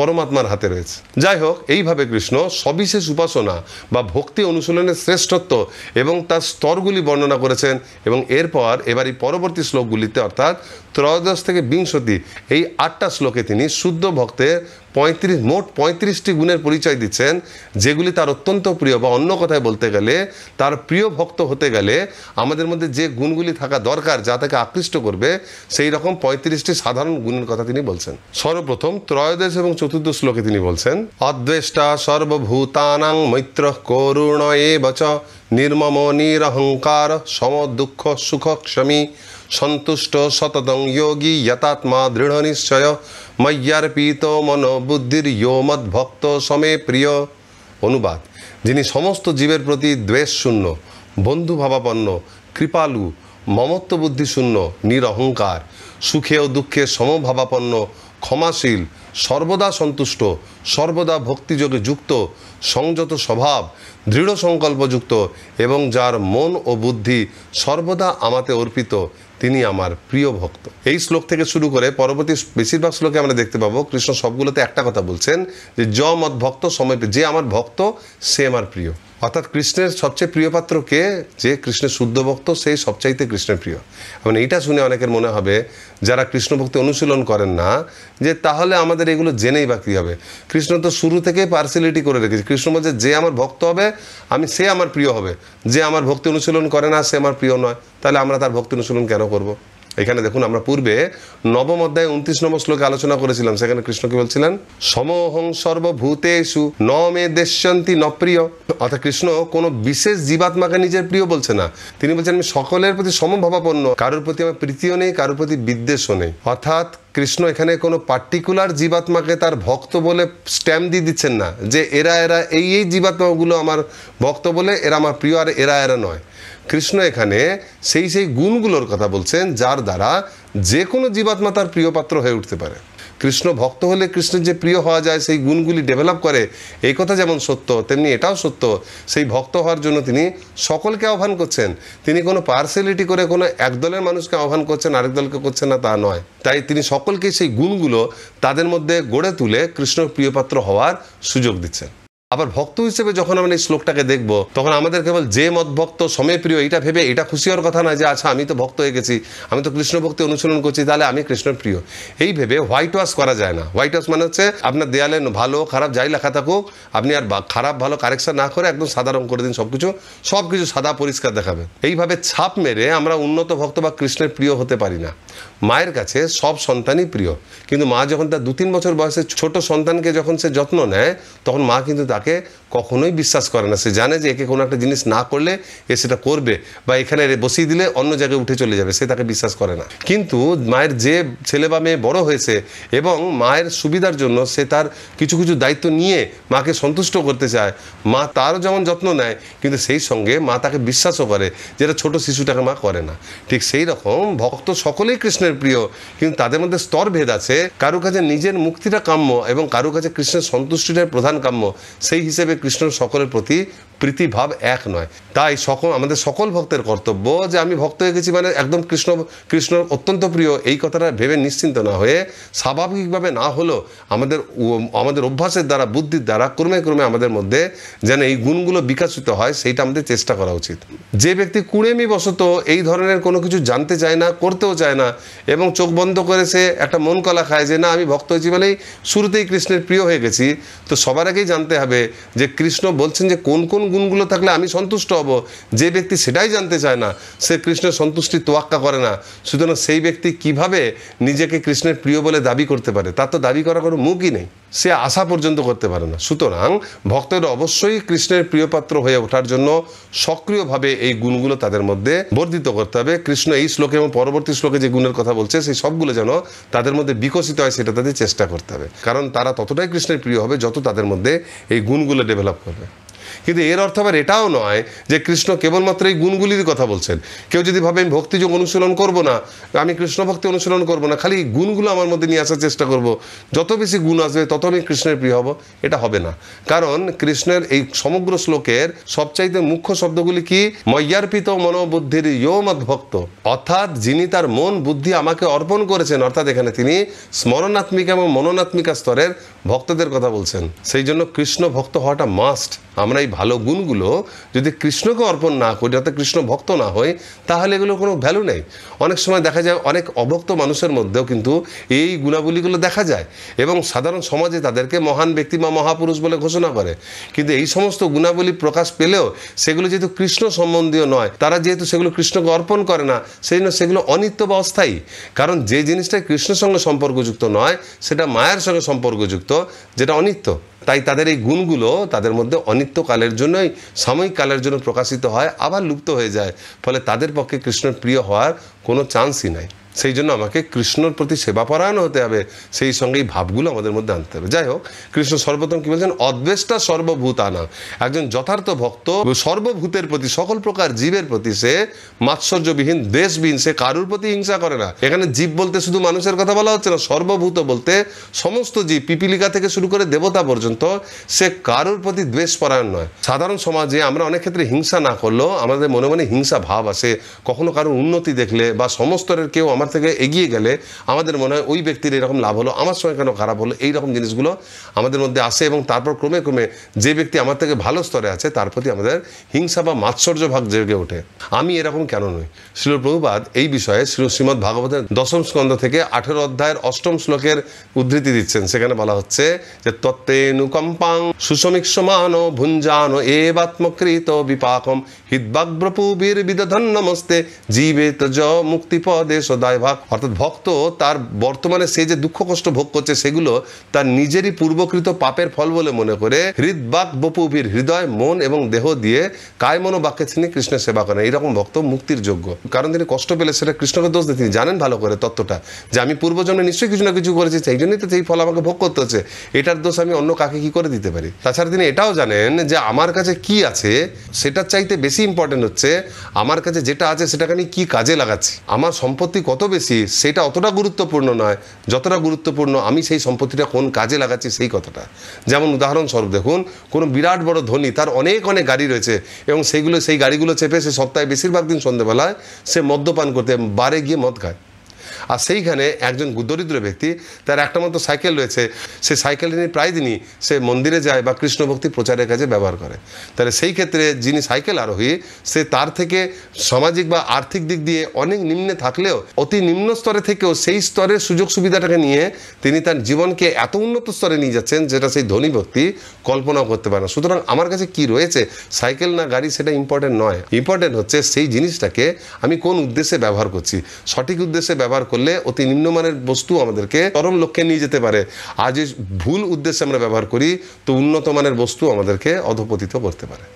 পরমাত্মার হাতে রয়েছে যাই হোক এইভাবে কৃষ্ণ সবিশেষ উপাসনা বা ভক্তি অনুশীলনের শ্রেষ্ঠত্ব এবং তার স্তরগুলি বর্ণনা করেছেন এবং এরপর এবার এই পরবর্তী শ্লোকগুলিতে অর্থাৎ ত্রয়োদশ থেকে বিংশতি এই আটটা শ্লোকে তিনি শুদ্ধ ভক্তের পঁয়ত্রিশ মোট পঁয়ত্রিশটি গুণের পরিচয় দিচ্ছেন যেগুলি তার অত্যন্ত প্রিয় বা অন্য কথায় বলতে গেলে তার প্রিয় ভক্ত হতে গেলে আমাদের মধ্যে যে গুণগুলি থাকা দরকার যা তাকে আকৃষ্ট করবে সেই রকম পঁয়ত্রিশটি সাধারণ গুণের কথা তিনি বলছেন সর্বপ্রথম ত্রয়োদশ এবং চতুর্থ শ্লোকে তিনি বলছেন অদ্বেষ্টা সর্বভূতানাং মৈত্র করুণ এ বচ নির্মম নিরহংকার সম দুঃখ সুখ ক্ষমী সন্তুষ্ট সততং যোগী যতাত্মা দৃঢ় নিশ্চয় ময়্যার্পিত মনোবুদ্ধির ইয় ভক্ত সমে প্রিয় অনুবাদ যিনি সমস্ত জীবের প্রতি দ্বেষশূন্য বন্ধুভাবাপন্ন কৃপালু মমত্ব বুদ্ধিশূন্য নিরহংকার সুখে ও দুঃখে সমভাবাপন্ন ক্ষমাশীল সর্বদা সন্তুষ্ট সর্বদা ভক্তিযোগে যুক্ত সংযত স্বভাব দৃঢ় সংকল্পযুক্ত এবং যার মন ও বুদ্ধি সর্বদা আমাতে অর্পিত তিনি আমার প্রিয় ভক্ত এই শ্লোক থেকে শুরু করে পরবর্তী বেশিরভাগ শ্লোকে আমরা দেখতে পাবো কৃষ্ণ সবগুলোতে একটা কথা বলছেন যে য মত ভক্ত সময় যে আমার ভক্ত সে আমার প্রিয় অর্থাৎ কৃষ্ণের সবচেয়ে প্রিয় পাত্র কে যে কৃষ্ণের শুদ্ধ ভক্ত সেই সবচাইতে কৃষ্ণের প্রিয় এবং এটা শুনে অনেকের মনে হবে যারা কৃষ্ণ ভক্তি অনুশীলন করেন না যে তাহলে আমাদের এগুলো জেনেই বা কী হবে কৃষ্ণ তো শুরু থেকেই পার্সিয়ালিটি করে রেখেছে কৃষ্ণ বলছে যে আমার ভক্ত হবে আমি সে আমার প্রিয় হবে যে আমার ভক্তি অনুশীলন করে না সে আমার প্রিয় নয় তাহলে আমরা তার ভক্তি অনুশীলন কেন করবো এখানে দেখুন আমরা পূর্বে নবম অধ্যায় উনত্রিশ নম্বর শ্লোকে আলোচনা করেছিলাম সেখানে কৃষ্ণ কি বলছিলেন সমহং সর্বভূতেষু ন মে দেশান্তি ন প্রিয় অর্থাৎ কৃষ্ণ কোনো বিশেষ জীবাত্মাকে নিজের প্রিয় বলছে না তিনি বলছেন আমি সকলের প্রতি সমভাবাপন্ন কারোর প্রতি আমার প্রীতিও নেই কারোর প্রতি বিদ্বেষও নেই অর্থাৎ কৃষ্ণ এখানে কোনো পার্টিকুলার জীবাত্মাকে তার ভক্ত বলে স্ট্যাম্প দিয়ে দিচ্ছেন না যে এরা এরা এই এই জীবাত্মাগুলো আমার ভক্ত বলে এরা আমার প্রিয় আর এরা এরা নয় কৃষ্ণ এখানে সেই সেই গুণগুলোর কথা বলছেন যার দ্বারা যে কোনো জীবাত্মা তার প্রিয়পাত্র হয়ে উঠতে পারে কৃষ্ণ ভক্ত হলে কৃষ্ণের যে প্রিয় হওয়া যায় সেই গুণগুলি ডেভেলপ করে এই কথা যেমন সত্য তেমনি এটাও সত্য সেই ভক্ত হওয়ার জন্য তিনি সকলকে আহ্বান করছেন তিনি কোনো পার্সেলিটি করে কোনো একদলের মানুষকে আহ্বান করছেন আরেক দলকে করছেন না তা নয় তাই তিনি সকলকে সেই গুণগুলো তাদের মধ্যে গড়ে তুলে কৃষ্ণর প্রিয়পাত্র হওয়ার সুযোগ দিচ্ছেন আবার ভক্ত হিসেবে যখন আমরা এই শ্লোকটাকে দেখব তখন আমাদের কেবল যে মত ভক্ত সময় প্রিয় এটা ভেবে এটা খুশি হওয়ার কথা না যে আচ্ছা আমি তো ভক্ত হয়ে গেছি আমি তো কৃষ্ণ ভক্তি অনুশীলন করছি তাহলে আমি কৃষ্ণ প্রিয় এই ভেবে হোয়াইট ওয়াশ করা যায় না হোয়াইট ওয়াশ মানে হচ্ছে আপনার দেয়ালে ভালো খারাপ যাই লেখা থাকুক আপনি আর খারাপ ভালো কারেকশন না করে একদম সাদা রঙ করে দিন সব কিছু সব কিছু সাদা পরিষ্কার দেখাবে এইভাবে ছাপ মেরে আমরা উন্নত ভক্ত বা কৃষ্ণের প্রিয় হতে পারি না মায়ের কাছে সব সন্তানই প্রিয় কিন্তু মা যখন তার দু তিন বছর বয়সে ছোট সন্তানকে যখন সে যত্ন নেয় তখন মা কিন্তু তাকে কখনোই বিশ্বাস করে না সে জানে যে একে কোনো একটা জিনিস না করলে এ সেটা করবে বা এখানে বসিয়ে দিলে অন্য জায়গায় উঠে চলে যাবে সে তাকে বিশ্বাস করে না কিন্তু মায়ের যে ছেলে বা মেয়ে বড় হয়েছে এবং মায়ের সুবিধার জন্য সে তার কিছু কিছু দায়িত্ব নিয়ে মাকে সন্তুষ্ট করতে চায় মা তারও যেমন যত্ন নেয় কিন্তু সেই সঙ্গে মা তাকে বিশ্বাসও করে যেটা ছোট শিশুটাকে মা করে না ঠিক সেই রকম ভক্ত সকলেই কৃষ্ণ কৃষ্ণের প্রিয় কিন্তু তাদের মধ্যে স্তর ভেদ আছে কারো কাছে নিজের মুক্তিটা কাম্য এবং কারো কাছে কৃষ্ণের সন্তুষ্টিটাই প্রধান কাম্য সেই হিসেবে কৃষ্ণ সকলের প্রতি প্রীতিভাব এক নয় তাই সকল আমাদের সকল ভক্তের কর্তব্য যে আমি ভক্ত হয়ে গেছি মানে একদম কৃষ্ণ কৃষ্ণ অত্যন্ত প্রিয় এই কথাটা ভেবে নিশ্চিন্ত না হয়ে স্বাভাবিকভাবে না হলেও আমাদের আমাদের অভ্যাসের দ্বারা বুদ্ধির দ্বারা ক্রমে ক্রমে আমাদের মধ্যে যেন এই গুণগুলো বিকাশিত হয় সেইটা আমাদের চেষ্টা করা উচিত যে ব্যক্তি কুড়েমি বশত এই ধরনের কোনো কিছু জানতে চায় না করতেও চায় না এবং চোখ বন্ধ করে সে একটা মন কলা খায় যে না আমি ভক্ত হয়েছি বলেই শুরুতেই কৃষ্ণের প্রিয় হয়ে গেছি তো সবার আগেই জানতে হবে যে কৃষ্ণ বলছেন যে কোন কোন গুণগুলো থাকলে আমি সন্তুষ্ট হব যে ব্যক্তি সেটাই জানতে চায় না সে কৃষ্ণের সন্তুষ্টি তোয়াক্কা করে না সুতরাং সেই ব্যক্তি কিভাবে নিজেকে কৃষ্ণের প্রিয় বলে দাবি করতে পারে তার তো দাবি করার কোনো মুখই নেই সে আশা পর্যন্ত করতে পারে না সুতরাং ভক্তের অবশ্যই কৃষ্ণের প্রিয়পাত্র হয়ে ওঠার জন্য সক্রিয়ভাবে এই গুণগুলো তাদের মধ্যে বর্ধিত করতে হবে কৃষ্ণ এই শ্লোকে এবং পরবর্তী শ্লোকে যে গুণের কথা বলছে সেই সবগুলো যেন তাদের মধ্যে বিকশিত হয় সেটা তাদের চেষ্টা করতে হবে কারণ তারা ততটাই কৃষ্ণের প্রিয় হবে যত তাদের মধ্যে এই গুণগুলো ডেভেলপ করবে কিন্তু এর অর্থ আবার এটাও নয় যে কৃষ্ণ কেবলমাত্র এই গুণগুলির কথা বলছেন কেউ যদি ভাবে আমি ভক্তিযোগ অনুশীলন করব না আমি কৃষ্ণ ভক্তি অনুশীলন করব না খালি গুণগুলো আমার মধ্যে নিয়ে আসার চেষ্টা করব যত বেশি গুণ আসবে তত আমি কৃষ্ণের প্রিয় হব এটা হবে না কারণ কৃষ্ণের এই সমগ্র শ্লোকের সবচাইতে মুখ্য শব্দগুলি কি ময়্যার্পিত মনোবুদ্ধির ইয়মত ভক্ত অর্থাৎ যিনি তার মন বুদ্ধি আমাকে অর্পণ করেছেন অর্থাৎ এখানে তিনি স্মরণাত্মিকা এবং মননাত্মিকা স্তরের ভক্তদের কথা বলছেন সেই জন্য কৃষ্ণ ভক্ত হওয়াটা মাস্ট আমরা এই ভালো গুণগুলো যদি কৃষ্ণকে অর্পণ না করি অর্থাৎ কৃষ্ণ ভক্ত না হয় তাহলে এগুলো কোনো ভ্যালু নেই অনেক সময় দেখা যায় অনেক অভক্ত মানুষের মধ্যেও কিন্তু এই গুণাবলীগুলো দেখা যায় এবং সাধারণ সমাজে তাদেরকে মহান ব্যক্তি বা মহাপুরুষ বলে ঘোষণা করে কিন্তু এই সমস্ত গুণাবলী প্রকাশ পেলেও সেগুলো যেহেতু কৃষ্ণ সম্বন্ধীয় নয় তারা যেহেতু সেগুলো কৃষ্ণকে অর্পণ করে না সেই জন্য সেগুলো অনিত্য বা অস্থায়ী কারণ যে জিনিসটা কৃষ্ণের সঙ্গে সম্পর্কযুক্ত নয় সেটা মায়ের সঙ্গে সম্পর্কযুক্ত যেটা অনিত্য তাই তাদের এই গুণগুলো তাদের মধ্যে অনিত্যকালের জন্যই সাময়িক কালের জন্য প্রকাশিত হয় আবার লুপ্ত হয়ে যায় ফলে তাদের পক্ষে কৃষ্ণের প্রিয় হওয়ার কোনো চান্সই নাই সেই জন্য আমাকে কৃষ্ণর প্রতি সেবাপরায়ণ হতে হবে সেই সঙ্গে এই ভাবগুলো আমাদের মধ্যে আনতে হবে যাই হোক কৃষ্ণ সর্বপ্রথম কী বলছেন অদ্বেষ্টা আনা একজন যথার্থ ভক্ত সর্বভূতের প্রতি সকল প্রকার জীবের প্রতি সে মাৎসর্যবিহীন দেশবিহীন সে কারুর প্রতি হিংসা করে না এখানে জীব বলতে শুধু মানুষের কথা বলা হচ্ছে না সর্বভূত বলতে সমস্ত জীব পিপিলিকা থেকে শুরু করে দেবতা পর্যন্ত সে কারুর প্রতি দ্বেষপরায়ণ নয় সাধারণ সমাজে আমরা অনেক ক্ষেত্রে হিংসা না করলেও আমাদের মনে মনে হিংসা ভাব আসে কখনো কারো উন্নতি দেখলে বা সমস্তরের কেউ আমার আমার থেকে এগিয়ে গেলে আমাদের মনে হয় ওই ব্যক্তির এরকম লাভ হলো আমার সঙ্গে কেন খারাপ হলো এইরকম জিনিসগুলো আমাদের মধ্যে আসে এবং তারপর ক্রমে ক্রমে যে ব্যক্তি আমার থেকে ভালো স্তরে আছে তার প্রতি আমাদের হিংসা বা মাৎসর্য ভাগ জেগে ওঠে আমি এরকম কেন নই শিল প্রভুপাদ এই বিষয়ে শ্রী শ্রীমদ ভাগবতের দশম স্কন্ধ থেকে আঠেরো অধ্যায়ের অষ্টম শ্লোকের উদ্ধৃতি দিচ্ছেন সেখানে বলা হচ্ছে যে তত্ত্বে নুকম্পাং তত্ত্বেনুকম্পাং সমান ভুঞ্জান এ বাত্মকৃত বিপাকম হিতবাগ্রপূবীর বিদধন নমস্তে জীবে তজ মুক্তিপদে সদায় ভাগ অর্থাৎ ভক্ত তার বর্তমানে সে যে দুঃখ কষ্ট ভোগ করছে সেগুলো তার নিজেরই পূর্বকৃত পাপের ফল বলে মনে করে হৃদবাক বপুবীর হৃদয় মন এবং দেহ দিয়ে কায় মনো বাক্যে তিনি কৃষ্ণের সেবা করেন এইরকম ভক্ত মুক্তির যোগ্য কারণ তিনি কষ্ট পেলে সেটা কৃষ্ণকে দোষ দিয়ে তিনি জানেন ভালো করে তত্ত্বটা যে আমি পূর্বজন্মে নিশ্চয়ই কিছু না কিছু করেছি সেই জন্যই তো সেই ফল আমাকে ভোগ করতে হচ্ছে এটার দোষ আমি অন্য কাকে কি করে দিতে পারি তাছাড়া তিনি এটাও জানেন যে আমার কাছে কি আছে সেটার চাইতে বেশি ইম্পর্টেন্ট হচ্ছে আমার কাছে যেটা আছে সেটাকে আমি কী কাজে লাগাচ্ছি আমার সম্পত্তি কত বেশি সেটা অতটা গুরুত্বপূর্ণ নয় যতটা গুরুত্বপূর্ণ আমি সেই সম্পত্তিটা কোন কাজে লাগাচ্ছি সেই কথাটা যেমন উদাহরণস্বরূপ দেখুন কোনো বিরাট বড় ধনী তার অনেক অনেক গাড়ি রয়েছে এবং সেইগুলো সেই গাড়িগুলো চেপে সে সপ্তাহে বেশিরভাগ দিন সন্ধ্যেবেলায় সে মদ্যপান করতে বারে গিয়ে মদ খায় আর সেইখানে একজন দরিদ্র ব্যক্তি তার একটা মতো সাইকেল রয়েছে সেই সাইকেলটি নিয়ে প্রায় দিনই সে মন্দিরে যায় বা কৃষ্ণভক্তি প্রচারের কাজে ব্যবহার করে তাহলে সেই ক্ষেত্রে যিনি সাইকেল আরোহী সে তার থেকে সামাজিক বা আর্থিক দিক দিয়ে অনেক নিম্নে থাকলেও অতি নিম্ন স্তরে থেকেও সেই স্তরের সুযোগ সুবিধাটাকে নিয়ে তিনি তার জীবনকে এত উন্নত স্তরে নিয়ে যাচ্ছেন যেটা সেই ধনী ব্যক্তি কল্পনাও করতে পারে না সুতরাং আমার কাছে কি রয়েছে সাইকেল না গাড়ি সেটা ইম্পর্টেন্ট নয় ইম্পর্টেন্ট হচ্ছে সেই জিনিসটাকে আমি কোন উদ্দেশ্যে ব্যবহার করছি সঠিক উদ্দেশ্যে ব্যবহার করলে অতি নিম্নমানের বস্তু আমাদেরকে চরম লক্ষ্যে নিয়ে যেতে পারে যে ভুল উদ্দেশ্যে আমরা ব্যবহার করি তো উন্নত মানের বস্তু আমাদেরকে অধপতিত করতে পারে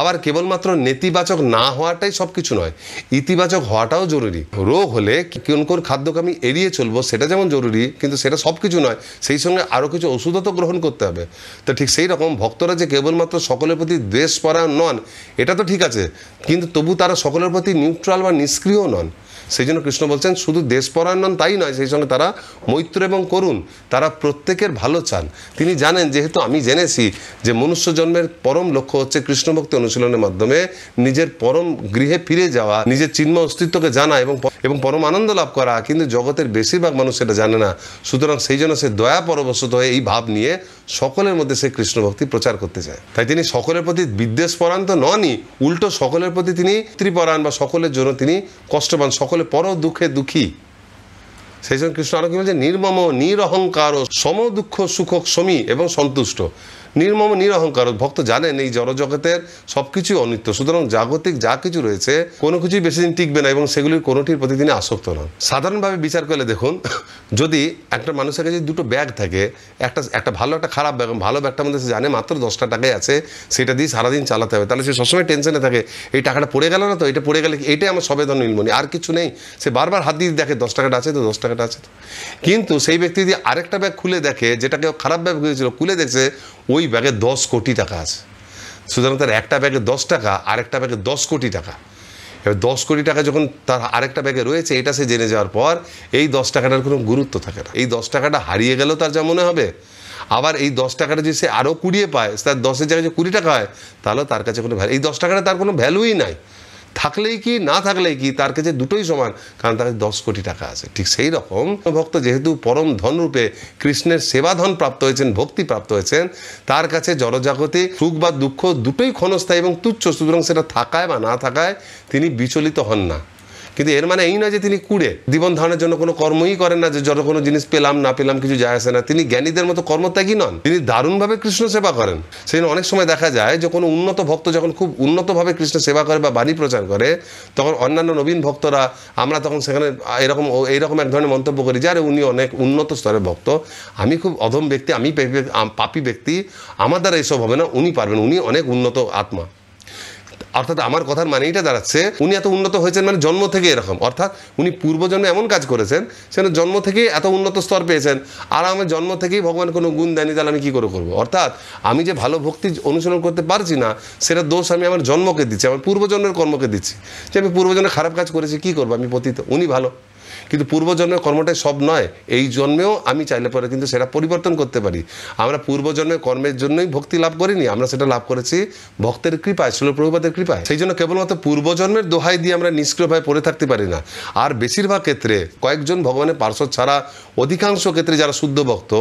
আবার কেবলমাত্র নেতিবাচক না হওয়াটাই সব কিছু নয় ইতিবাচক হওয়াটাও জরুরি রোগ হলে কোন কোন খাদ্যকে আমি এড়িয়ে চলবো সেটা যেমন জরুরি কিন্তু সেটা সব কিছু নয় সেই সঙ্গে আরও কিছু ওষুধও তো গ্রহণ করতে হবে তো ঠিক সেই রকম ভক্তরা যে কেবলমাত্র সকলের প্রতি দ্বেষ পরায়ণ নন এটা তো ঠিক আছে কিন্তু তবু তারা সকলের প্রতি নিউট্রাল বা নিষ্ক্রিয় নন সেই জন্য কৃষ্ণ বলছেন শুধু দেশপরায়ণ তাই নয় সেই সঙ্গে তারা মৈত্র এবং করুণ তারা প্রত্যেকের ভালো চান তিনি জানেন যেহেতু আমি জেনেছি যে মনুষ্য জন্মের পরম লক্ষ্য হচ্ছে কৃষ্ণভক্তি অনুশীলনের মাধ্যমে নিজের পরম গৃহে ফিরে যাওয়া নিজের চিহ্ন অস্তিত্বকে জানা এবং এবং পরম আনন্দ লাভ করা কিন্তু জগতের বেশিরভাগ মানুষ সেটা জানে না সুতরাং সেই জন্য সে দয়া পরবশত হয়ে এই ভাব নিয়ে সকলের মধ্যে সে কৃষ্ণ ভক্তি প্রচার করতে চায় তাই তিনি সকলের প্রতি বিদ্বেষ পরাণ তো ননই উল্টো সকলের প্রতি তিনি ত্রিপরাণ বা সকলের জন্য তিনি কষ্টবান সকলে পর দুঃখে দুঃখী সেই জন্য কৃষ্ণ আরো কি বলছে নির্মম নিরহংকার সম দুঃখ সুখ সমী এবং সন্তুষ্ট নির্মম নিরহংকার ভক্ত জানেন এই জড়জগতের সব কিছুই অনিত্য সুতরাং জাগতিক যা কিছু রয়েছে কোনো কিছুই বেশি দিন টিকবে না এবং সেগুলির কোনোটির তিনি আসক্ত নন সাধারণভাবে বিচার করলে দেখুন যদি একটা মানুষের কাছে দুটো ব্যাগ থাকে একটা একটা ভালো একটা খারাপ ব্যাগ ভালো ব্যাগটার মধ্যে সে জানে মাত্র দশটা টাকাই আছে সেটা দিয়ে সারাদিন চালাতে হবে তাহলে সে সবসময় টেনশনে থাকে এই টাকাটা পড়ে গেল না তো এটা পড়ে গেলে এটাই আমার সবেদন নীলমণি আর কিছু নেই সে বারবার হাত দিয়ে দেখে দশ টাকাটা আছে তো দশ টাকাটা আছে কিন্তু সেই ব্যক্তি যদি আরেকটা ব্যাগ খুলে দেখে যেটাকে খারাপ ব্যাগ হয়েছিল খুলে দেখছে ওই ওই ব্যাগে দশ কোটি টাকা আছে সুতরাং তার একটা ব্যাগে দশ টাকা আরেকটা ব্যাগে দশ কোটি টাকা এবার দশ কোটি টাকা যখন তার আরেকটা ব্যাগে রয়েছে এটা সে জেনে যাওয়ার পর এই দশ টাকাটার কোনো গুরুত্ব থাকে না এই দশ টাকাটা হারিয়ে গেলেও তার যা মনে হবে আবার এই দশ টাকাটা যদি সে আরও কুড়িয়ে পায় তার দশের জায়গায় যদি কুড়ি টাকা হয় তাহলে তার কাছে কোনো ভ্যালু এই দশ টাকাটা তার কোনো ভ্যালুই নাই থাকলেই কি না থাকলেই কি তার কাছে দুটোই সমান কারণ তার কাছে দশ কোটি টাকা আছে ঠিক সেই রকম ভক্ত যেহেতু পরম ধনরূপে কৃষ্ণের সেবাধন প্রাপ্ত হয়েছেন ভক্তি প্রাপ্ত হয়েছেন তার কাছে জড়জাগতে সুখ বা দুঃখ দুটোই ক্ষণস্থায়ী এবং তুচ্ছ সুতরাং সেটা থাকায় বা না থাকায় তিনি বিচলিত হন না কিন্তু এর মানে এই না যে তিনি কুড়ে জীবন ধারণের জন্য কোনো কর্মই করেন না যে যত কোনো জিনিস পেলাম না পেলাম কিছু যায় আসে না তিনি জ্ঞানীদের মতো কর্মত্যাগী নন তিনি দারুণভাবে কৃষ্ণ সেবা করেন সেই অনেক সময় দেখা যায় যে কোনো উন্নত ভক্ত যখন খুব উন্নতভাবে কৃষ্ণ সেবা করে বা বাণী প্রচার করে তখন অন্যান্য নবীন ভক্তরা আমরা তখন সেখানে এরকম এইরকম এক ধরনের মন্তব্য করি যে আরে উনি অনেক উন্নত স্তরের ভক্ত আমি খুব অধম ব্যক্তি আমি পাপি ব্যক্তি আমার দ্বারা এসব হবে না উনি পারবেন উনি অনেক উন্নত আত্মা অর্থাৎ আমার কথার মানে এটা দাঁড়াচ্ছে উনি এত উন্নত হয়েছেন মানে জন্ম থেকে এরকম অর্থাৎ উনি পূর্বজন্মে এমন কাজ করেছেন সেটা জন্ম থেকেই এত উন্নত স্তর পেয়েছেন আর আমার জন্ম থেকেই ভগবান কোনো গুণ দেয়নি তাহলে আমি কী করে করবো অর্থাৎ আমি যে ভালো ভক্তি অনুসরণ করতে পারছি না সেটা দোষ আমি আমার জন্মকে দিচ্ছি আমার পূর্বজন্মের কর্মকে দিচ্ছি যে আমি পূর্বজন্মের খারাপ কাজ করেছি কী করবো আমি পতিত উনি ভালো কিন্তু পূর্বজন্মের কর্মটাই সব নয় এই জন্মেও আমি চাইলে পরে কিন্তু সেটা পরিবর্তন করতে পারি আমরা পূর্বজন্মের কর্মের জন্যই ভক্তি লাভ করিনি আমরা সেটা লাভ করেছি ভক্তের কৃপায় শিলপ্রভুপাতের কৃপায় সেই জন্য কেবলমাত্র পূর্বজন্মের দোহাই দিয়ে আমরা নিষ্ক্রিয়ভাবে পড়ে থাকতে পারি না আর বেশিরভাগ ক্ষেত্রে কয়েকজন ভগবানের পার্শ্ব ছাড়া অধিকাংশ ক্ষেত্রে যারা শুদ্ধ ভক্ত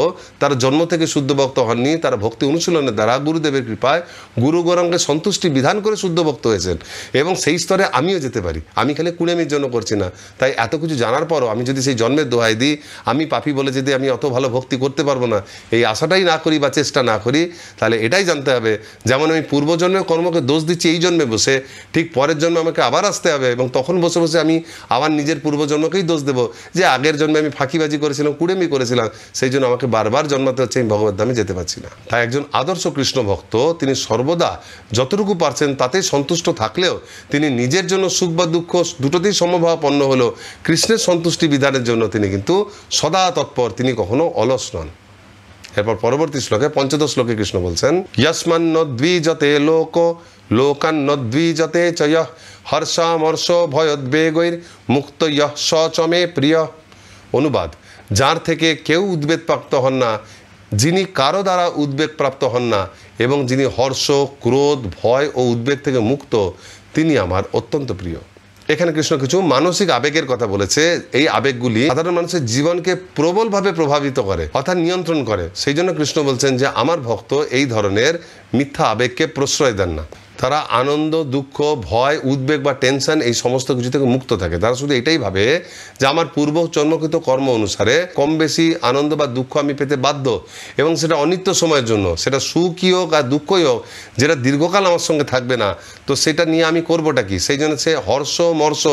তারা জন্ম থেকে শুদ্ধ ভক্ত হননি তারা ভক্তি অনুশীলনের দ্বারা গুরুদেবের কৃপায় গুরু গোরাঙ্গের সন্তুষ্টি বিধান করে শুদ্ধ ভক্ত হয়েছেন এবং সেই স্তরে আমিও যেতে পারি আমি খালি কুড়েমির জন্য করছি না তাই এত কিছু জানার পর তারপরও আমি যদি সেই জন্মের দোহাই দিই আমি পাপি বলে যদি আমি অত ভালো ভক্তি করতে পারবো না এই আশাটাই না করি বা চেষ্টা না করি তাহলে এটাই জানতে হবে যেমন আমি পূর্বজন্মের কর্মকে দোষ দিচ্ছি এই জন্মে বসে ঠিক পরের জন্মে আমাকে আবার আসতে হবে এবং তখন বসে বসে আমি আবার নিজের পূর্বজন্মকেই দোষ দেবো যে আগের জন্মে আমি ফাঁকিবাজি করেছিলাম কুড়েমি করেছিলাম সেই জন্য আমাকে বারবার জন্মাতে হচ্ছে আমি ভগবত ধামে যেতে পারছি না তাই একজন আদর্শ কৃষ্ণ ভক্ত তিনি সর্বদা যতটুকু পারছেন তাতেই সন্তুষ্ট থাকলেও তিনি নিজের জন্য সুখ বা দুঃখ দুটোতেই সমভাবাপন্ন হলো কৃষ্ণের সন্তুষ্ট সন্তুষ্টি বিধানের জন্য তিনি কিন্তু সদা তৎপর তিনি কখনো অলস নন এরপর পরবর্তী শ্লোকে পঞ্চদশ শ্লোকে কৃষ্ণ বলছেন ইয়সমান্ন দ্বিজতে লোক লোকান্ন দ্বিজতে চ ইহ হর্ষামর্ষ ভয়োদ্বেগৈর মুক্ত ইহ সচমে প্রিয় অনুবাদ যার থেকে কেউ উদ্বেগ প্রাপ্ত হন না যিনি কারো দ্বারা উদ্বেগ প্রাপ্ত হন না এবং যিনি হর্ষ ক্রোধ ভয় ও উদ্বেগ থেকে মুক্ত তিনি আমার অত্যন্ত প্রিয় এখানে কৃষ্ণ কিছু মানসিক আবেগের কথা বলেছে এই আবেগগুলি সাধারণ মানুষের জীবনকে প্রবলভাবে প্রভাবিত করে অর্থাৎ নিয়ন্ত্রণ করে সেই জন্য কৃষ্ণ বলছেন যে আমার ভক্ত এই ধরনের মিথ্যা আবেগকে প্রশ্রয় দেন না তারা আনন্দ দুঃখ ভয় উদ্বেগ বা টেনশন এই সমস্ত কিছু থেকে মুক্ত থাকে তারা শুধু এটাই ভাবে যে আমার পূর্ব জন্মকৃত কর্ম অনুসারে কম বেশি আনন্দ বা দুঃখ আমি পেতে বাধ্য এবং সেটা অনিত্য সময়ের জন্য সেটা সুখই হোক আর দুঃখই হোক যেটা দীর্ঘকাল আমার সঙ্গে থাকবে না তো সেটা নিয়ে আমি করবোটা কি সেই জন্য সে হর্ষ মর্ষ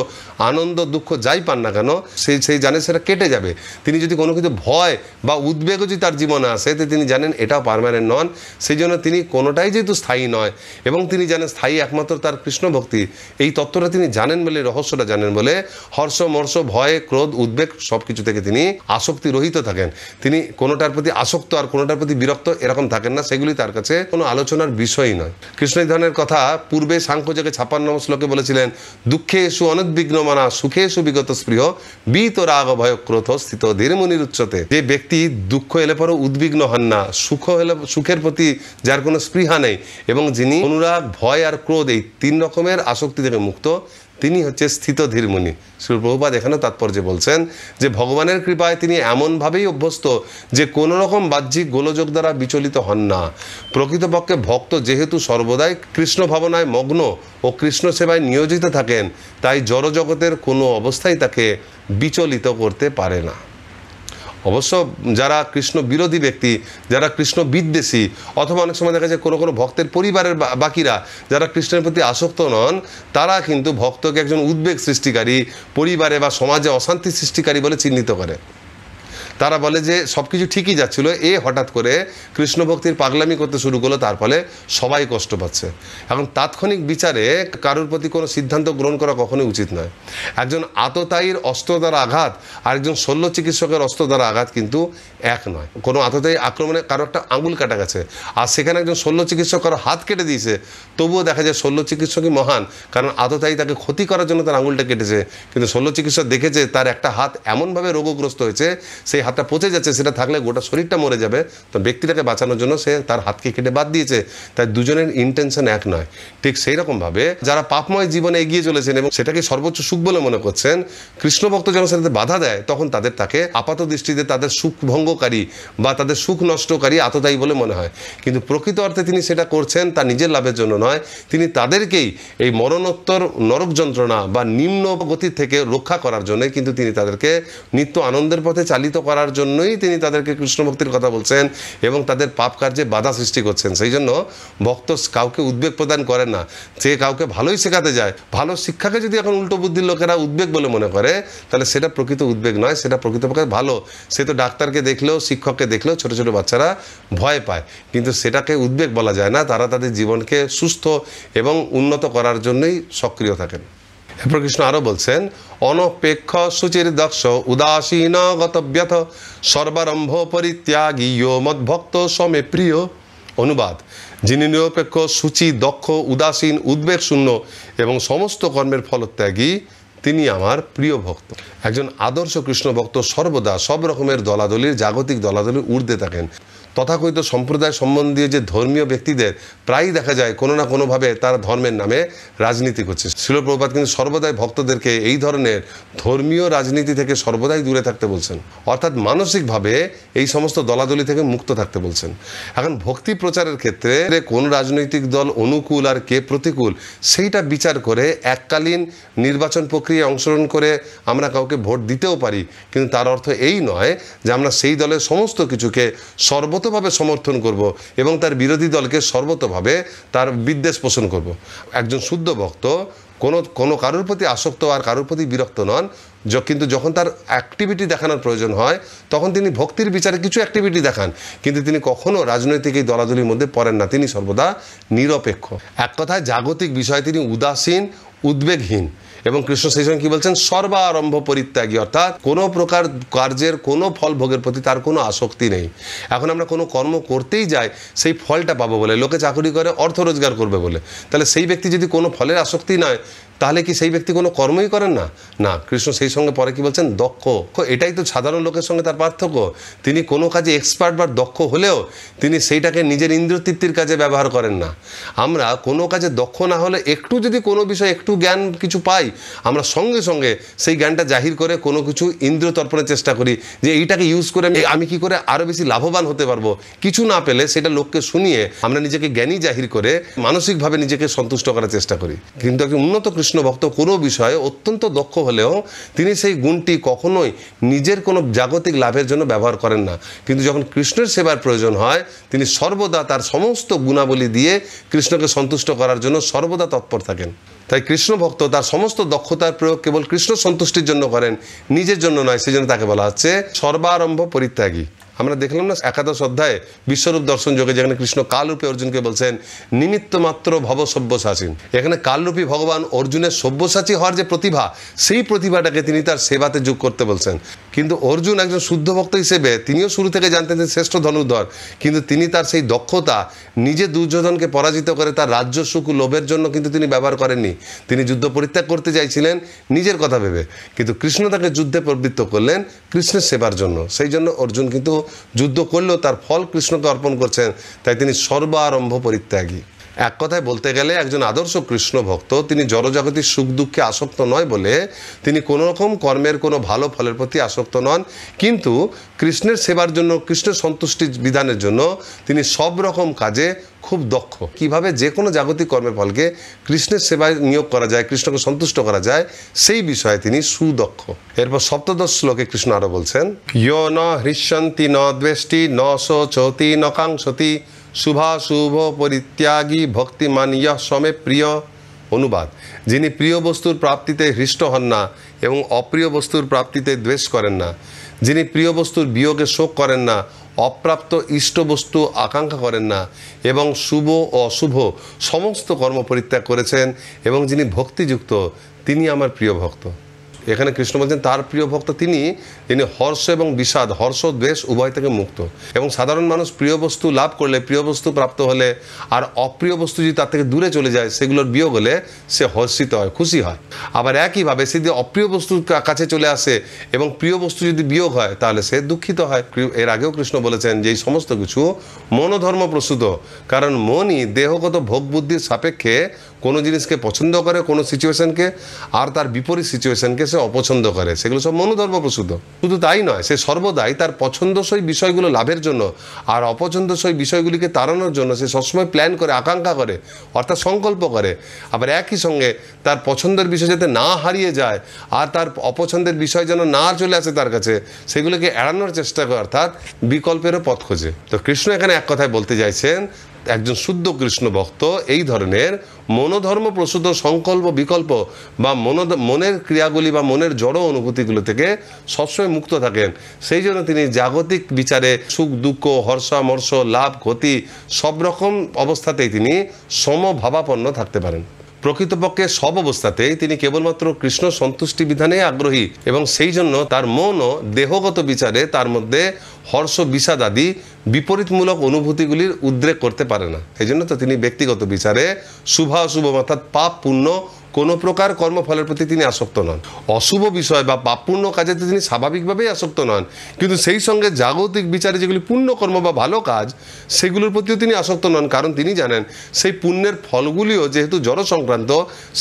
আনন্দ দুঃখ যাই পান না কেন সেই সেই জানে সেটা কেটে যাবে তিনি যদি কোনো কিছু ভয় বা উদ্বেগ যদি তার জীবনে আসে তো তিনি জানেন এটা পারমানেন্ট নন সেই জন্য তিনি কোনোটাই যেহেতু স্থায়ী নয় এবং তিনি জানেন স্থায়ী একমাত্র তার কৃষ্ণ ভক্তি এই তত্ত্বটা তিনি জানেন বলে রহস্যটা জানেন বলে হর্ষ মর্ষ ভয় ক্রোধ উদ্বেগ সব কিছু থেকে তিনি আসক্তি রহিত থাকেন তিনি কোনোটার প্রতি আসক্ত আর কোনোটার প্রতি বিরক্ত এরকম থাকেন না সেগুলি তার কাছে কোনো আলোচনার বিষয়ই নয় কৃষ্ণ ধরনের কথা পূর্বে সাংখ্যযোগে ছাপান্ন শ্লোকে বলেছিলেন দুঃখে এসু অনুদ্বিগ্ন মানা সুখে এসু বিগত স্পৃহ বিত রাগ ভয় ক্রোধ স্থিত ধীরমণির উচ্চতে যে ব্যক্তি দুঃখ এলে পরও উদ্বিগ্ন হন না সুখ হলে সুখের প্রতি যার কোনো স্পৃহা নেই এবং যিনি অনুরাগ ভয় আর ক্রোধ এই তিন রকমের আসক্তি থেকে মুক্ত তিনি হচ্ছে স্থিত ধীরমণি সুপ্রভুপাদ এখানে তাৎপর্য বলছেন যে ভগবানের কৃপায় তিনি এমনভাবেই অভ্যস্ত যে কোনো রকম বাহ্যিক গোলযোগ দ্বারা বিচলিত হন না প্রকৃতপক্ষে ভক্ত যেহেতু সর্বদাই কৃষ্ণ ভাবনায় মগ্ন ও কৃষ্ণ সেবায় নিয়োজিত থাকেন তাই জড়জগতের কোনো অবস্থাই তাকে বিচলিত করতে পারে না অবশ্য যারা কৃষ্ণ বিরোধী ব্যক্তি যারা কৃষ্ণ বিদ্বেষী অথবা অনেক সময় দেখা যায় কোনো কোনো ভক্তের পরিবারের বাকিরা যারা কৃষ্ণের প্রতি আসক্ত নন তারা কিন্তু ভক্তকে একজন উদ্বেগ সৃষ্টিকারী পরিবারে বা সমাজে অশান্তি সৃষ্টিকারী বলে চিহ্নিত করে তারা বলে যে সব কিছু ঠিকই যাচ্ছিল এ হঠাৎ করে কৃষ্ণ ভক্তির পাগলামি করতে শুরু করলো তার ফলে সবাই কষ্ট পাচ্ছে এখন তাৎক্ষণিক বিচারে কারোর প্রতি কোনো সিদ্ধান্ত গ্রহণ করা কখনোই উচিত নয় একজন আততায়ীর অস্ত্র দ্বারা আঘাত আর একজন শল্য চিকিৎসকের অস্ত্র দ্বারা আঘাত কিন্তু এক নয় কোনো আততায়ী আক্রমণে কারো একটা আঙুল কাটা গেছে আর সেখানে একজন শল্য চিকিৎসক কারো হাত কেটে দিয়েছে তবুও দেখা যায় শল্য চিকিৎসকই মহান কারণ আততায়ী তাকে ক্ষতি করার জন্য তার আঙুলটা কেটেছে কিন্তু শল্য চিকিৎসক দেখেছে তার একটা হাত এমনভাবে রোগগ্রস্ত হয়েছে সেই হাতটা পচে যাচ্ছে সেটা থাকলে গোটা শরীরটা মরে যাবে তো ব্যক্তিটাকে বাঁচানোর জন্য সে তার হাতকে কেটে বাদ দিয়েছে তাই দুজনের ইন্টেনশন এক নয় ঠিক সেই রকমভাবে যারা পাপময় জীবনে এগিয়ে চলেছেন এবং সেটাকে সর্বোচ্চ সুখ বলে মনে করছেন কৃষ্ণভক্ত যখন সেটাতে বাধা দেয় তখন তাদের তাকে আপাত দৃষ্টিতে তাদের সুখভঙ্গ ভঙ্গকারী বা তাদের সুখ নষ্টকারী আততায়ী বলে মনে হয় কিন্তু প্রকৃত অর্থে তিনি সেটা করছেন তা নিজের লাভের জন্য নয় তিনি তাদেরকেই এই মরণোত্তর নরক যন্ত্রণা বা নিম্ন গতি থেকে রক্ষা করার জন্য কিন্তু তিনি তাদেরকে নিত্য আনন্দের পথে চালিত করার জন্যই তিনি তাদেরকে কৃষ্ণভক্তির কথা বলছেন এবং তাদের পাপ কার্যে বাধা সৃষ্টি করছেন সেই জন্য ভক্ত কাউকে উদ্বেগ প্রদান করেন না সে কাউকে ভালোই শেখাতে যায় ভালো শিক্ষাকে যদি এখন উল্টো বুদ্ধির লোকেরা উদ্বেগ বলে মনে করে তাহলে সেটা প্রকৃত উদ্বেগ নয় সেটা প্রকৃতপক্ষে ভালো সে তো ডাক্তারকে দেখলে দেখলেও শিক্ষককে দেখলেও ছোট ছোট বাচ্চারা ভয় পায় কিন্তু সেটাকে উদ্বেগ বলা যায় না তারা তাদের জীবনকে সুস্থ এবং উন্নত করার জন্যই সক্রিয় থাকেন এরপর কৃষ্ণ আরও বলছেন অনপেক্ষ সুচির দক্ষ উদাসীন গতব্যথ সর্বারম্ভ পরিত্যাগী মদ্ভক্ত সমে প্রিয় অনুবাদ যিনি নিরপেক্ষ সূচি দক্ষ উদাসীন উদ্বেগ শূন্য এবং সমস্ত কর্মের ফলত্যাগী তিনি আমার প্রিয় ভক্ত একজন আদর্শ কৃষ্ণ ভক্ত সর্বদা সব রকমের দলাদলির জাগতিক দলাদলির ঊর্ধ্বে থাকেন তথাকথিত সম্প্রদায় সম্বন্ধীয় যে ধর্মীয় ব্যক্তিদের প্রায়ই দেখা যায় কোনো না কোনোভাবে তারা ধর্মের নামে রাজনীতি করছে শিলপ্রপাত কিন্তু সর্বদাই ভক্তদেরকে এই ধরনের ধর্মীয় রাজনীতি থেকে সর্বদাই দূরে থাকতে বলছেন অর্থাৎ মানসিকভাবে এই সমস্ত দলাদলি থেকে মুক্ত থাকতে বলছেন এখন ভক্তি প্রচারের ক্ষেত্রে কোন রাজনৈতিক দল অনুকূল আর কে প্রতিকূল সেইটা বিচার করে এককালীন নির্বাচন প্রক্রিয়ায় অংশগ্রহণ করে আমরা কাউকে ভোট দিতেও পারি কিন্তু তার অর্থ এই নয় যে আমরা সেই দলের সমস্ত কিছুকে সর্ব সর্বতভাবে সমর্থন করব এবং তার বিরোধী দলকে সর্বতভাবে তার বিদ্বেষ পোষণ করব। একজন শুদ্ধ ভক্ত কোনো কোনো কারোর প্রতি আসক্ত আর কারোর প্রতি বিরক্ত নন কিন্তু যখন তার অ্যাক্টিভিটি দেখানোর প্রয়োজন হয় তখন তিনি ভক্তির বিচারে কিছু অ্যাক্টিভিটি দেখান কিন্তু তিনি কখনও রাজনৈতিক এই দলাদলির মধ্যে পড়েন না তিনি সর্বদা নিরপেক্ষ এক কথায় জাগতিক বিষয়ে তিনি উদাসীন উদ্বেগহীন এবং কৃষ্ণ সেই সময় কি বলছেন সর্বারম্ভ পরিত্যাগী অর্থাৎ কোনো প্রকার কার্যের কোনো ফল ভোগের প্রতি তার কোনো আসক্তি নেই এখন আমরা কোনো কর্ম করতেই যাই সেই ফলটা পাবো বলে লোকে চাকরি করে অর্থ রোজগার করবে বলে তাহলে সেই ব্যক্তি যদি কোনো ফলের আসক্তি নয় তাহলে কি সেই ব্যক্তি কোনো কর্মই করেন না না কৃষ্ণ সেই সঙ্গে পরে কি বলছেন দক্ষ এটাই তো সাধারণ লোকের সঙ্গে তার পার্থক্য তিনি কোনো কাজে এক্সপার্ট বা দক্ষ হলেও তিনি সেইটাকে নিজের ইন্দ্রতৃপ্তির কাজে ব্যবহার করেন না আমরা কোনো কাজে দক্ষ না হলে একটু যদি কোনো বিষয়ে একটু জ্ঞান কিছু পাই আমরা সঙ্গে সঙ্গে সেই জ্ঞানটা জাহির করে কোনো কিছু ইন্দ্র তর্পণের চেষ্টা করি যে এইটাকে ইউজ করে আমি কি কী করে আরও বেশি লাভবান হতে পারবো কিছু না পেলে সেটা লোককে শুনিয়ে আমরা নিজেকে জ্ঞানী জাহির করে মানসিকভাবে নিজেকে সন্তুষ্ট করার চেষ্টা করি কিন্তু একটি উন্নত কৃষ্ণ কৃষ্ণ ভক্ত কোনো বিষয়ে অত্যন্ত দক্ষ হলেও তিনি সেই গুণটি কখনোই নিজের কোনো জাগতিক লাভের জন্য ব্যবহার করেন না কিন্তু যখন কৃষ্ণের সেবার প্রয়োজন হয় তিনি সর্বদা তার সমস্ত গুণাবলী দিয়ে কৃষ্ণকে সন্তুষ্ট করার জন্য সর্বদা তৎপর থাকেন তাই কৃষ্ণ ভক্ত তার সমস্ত দক্ষতার প্রয়োগ কেবল কৃষ্ণ সন্তুষ্টির জন্য করেন নিজের জন্য নয় সেজন্য তাকে বলা হচ্ছে সর্বারম্ভ পরিত্যাগী আমরা দেখলাম না একাদশ অধ্যায়ে বিশ্বরূপ দর্শন যোগে যেখানে কৃষ্ণ কালরূপী অর্জুনকে বলছেন নিমিত্ত মাত্র ভব সব্যসাচী এখানে কালরূপী ভগবান অর্জুনের সব্যসাচী হওয়ার যে প্রতিভা সেই প্রতিভাটাকে তিনি তার সেবাতে যোগ করতে বলছেন কিন্তু অর্জুন একজন শুদ্ধ ভক্ত হিসেবে তিনিও শুরু থেকে জানতেন যে শ্রেষ্ঠ ধনুর্ধর কিন্তু তিনি তার সেই দক্ষতা নিজে দুর্যোধনকে পরাজিত করে তার রাজ্য সুখ লোভের জন্য কিন্তু তিনি ব্যবহার করেননি তিনি যুদ্ধ পরিত্যাগ করতে চাইছিলেন নিজের কথা ভেবে কিন্তু কৃষ্ণ তাকে যুদ্ধে প্রবৃত্ত করলেন কৃষ্ণের সেবার জন্য সেই জন্য অর্জুন কিন্তু যুদ্ধ করলেও তার ফল কৃষ্ণকে অর্পণ করছেন তাই তিনি সর্বারম্ভ পরিত্যাগী এক কথায় বলতে গেলে একজন আদর্শ কৃষ্ণ ভক্ত তিনি জড়জাগতিক সুখ দুঃখে আসক্ত নয় বলে তিনি কোনোরকম কর্মের কোনো ভালো ফলের প্রতি আসক্ত নন কিন্তু কৃষ্ণের সেবার জন্য কৃষ্ণের সন্তুষ্টি বিধানের জন্য তিনি সব রকম কাজে খুব দক্ষ কিভাবে যে কোনো জাগতিক কর্মের ফলকে কৃষ্ণের সেবায় নিয়োগ করা যায় কৃষ্ণকে সন্তুষ্ট করা যায় সেই বিষয়ে তিনি সুদক্ষ এরপর সপ্তদশ শ্লোকে কৃষ্ণ আরও বলছেন ইয় ন হৃষ্যন্তি ন দ্বেষ্টি ন শোচতি নকাংশতি শুভাশুভ পরিত্যাগী ভক্তিমান ইয় সমে প্রিয় অনুবাদ যিনি প্রিয় বস্তুর প্রাপ্তিতে হৃষ্ট হন না এবং অপ্রিয় বস্তুর প্রাপ্তিতে দ্বেষ করেন না যিনি প্রিয় বস্তুর বিয়োগে শোক করেন না অপ্রাপ্ত ইষ্ট বস্তু আকাঙ্ক্ষা করেন না এবং শুভ ও অশুভ সমস্ত কর্ম পরিত্যাগ করেছেন এবং যিনি ভক্তিযুক্ত তিনি আমার প্রিয় ভক্ত এখানে কৃষ্ণ বলছেন তার প্রিয় ভক্ত তিনি তিনি হর্ষ এবং বিষাদ হর্ষ দ্বেষ উভয় থেকে মুক্ত এবং সাধারণ মানুষ প্রিয় বস্তু লাভ করলে প্রিয় বস্তু প্রাপ্ত হলে আর অপ্রিয় বস্তু যদি তার থেকে দূরে চলে যায় সেগুলোর বিয়োগ হলে সে হর্ষিত হয় খুশি হয় আবার একইভাবে সে যদি অপ্রিয় বস্তুর কাছে চলে আসে এবং প্রিয় বস্তু যদি বিয়োগ হয় তাহলে সে দুঃখিত হয় এর আগেও কৃষ্ণ বলেছেন যে এই সমস্ত কিছু মনোধর্ম প্রসূত কারণ মনই দেহগত ভোগ বুদ্ধির সাপেক্ষে কোনো জিনিসকে পছন্দ করে কোনো সিচুয়েশনকে আর তার বিপরীত সিচুয়েশনকে সে অপছন্দ করে সেগুলো সব মনোধর্ম প্রসূত শুধু তাই নয় সে সর্বদাই তার পছন্দসই বিষয়গুলো লাভের জন্য আর অপছন্দসই বিষয়গুলিকে তাড়ানোর জন্য সে সবসময় প্ল্যান করে আকাঙ্ক্ষা করে অর্থাৎ সংকল্প করে আবার একই সঙ্গে তার পছন্দের বিষয় যাতে না হারিয়ে যায় আর তার অপছন্দের বিষয় যেন না চলে আসে তার কাছে সেগুলোকে এড়ানোর চেষ্টা করে অর্থাৎ বিকল্পেরও পথ খোঁজে তো কৃষ্ণ এখানে এক কথায় বলতে চাইছেন একজন শুদ্ধ কৃষ্ণ ভক্ত এই ধরনের মনোধর্ম প্রসূত সংকল্প বিকল্প বা মন মনের ক্রিয়াগুলি বা মনের জড় অনুভূতিগুলো থেকে সবসময় মুক্ত থাকেন সেই জন্য তিনি জাগতিক বিচারে সুখ দুঃখ হর্ষামর্ষ লাভ ক্ষতি সব রকম অবস্থাতেই তিনি সমভাবাপন্ন থাকতে পারেন প্রকৃতপক্ষে সব অবস্থাতেই তিনি কেবলমাত্র কৃষ্ণ সন্তুষ্টি বিধানে আগ্রহী এবং সেই জন্য তার মনও দেহগত বিচারে তার মধ্যে হর্ষ বিষাদ আদি বিপরীতমূলক অনুভূতিগুলির উদ্রেক করতে পারে না এই জন্য তো তিনি ব্যক্তিগত বিচারে শুভ অশুভ অর্থাৎ পাপ পুণ্য কোনো প্রকার কর্মফলের প্রতি তিনি আসক্ত নন অশুভ বিষয় বা পাপপূর্ণ কাজেতে তিনি স্বাভাবিকভাবেই আসক্ত নন কিন্তু সেই সঙ্গে জাগতিক বিচারে যেগুলি পুণ্য কর্ম বা ভালো কাজ সেগুলোর প্রতিও তিনি আসক্ত নন কারণ তিনি জানেন সেই পুণ্যের ফলগুলিও যেহেতু জড় সংক্রান্ত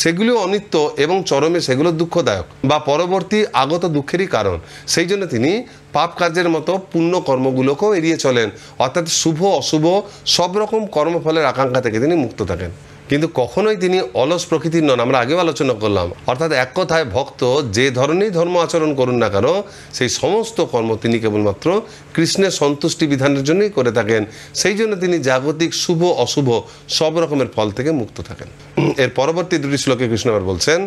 সেগুলিও অনিত্য এবং চরমে সেগুলো দুঃখদায়ক বা পরবর্তী আগত দুঃখেরই কারণ সেই জন্য তিনি পাপ কাজের মতো পুণ্য কর্মগুলোকেও এড়িয়ে চলেন অর্থাৎ শুভ অশুভ সব রকম কর্মফলের আকাঙ্ক্ষা থেকে তিনি মুক্ত থাকেন কিন্তু কখনোই তিনি অলস প্রকৃতির নন আমরা আগেও আলোচনা করলাম অর্থাৎ এক কথায় ভক্ত যে ধরনেরই ধর্ম আচরণ করুন না কেন সেই সমস্ত কর্ম তিনি কেবলমাত্র কৃষ্ণের সন্তুষ্টি বিধানের জন্যই করে থাকেন সেই জন্য তিনি জাগতিক শুভ অশুভ সব রকমের ফল থেকে মুক্ত থাকেন এর পরবর্তী দুটি শ্লোকে কৃষ্ণ আবার বলছেন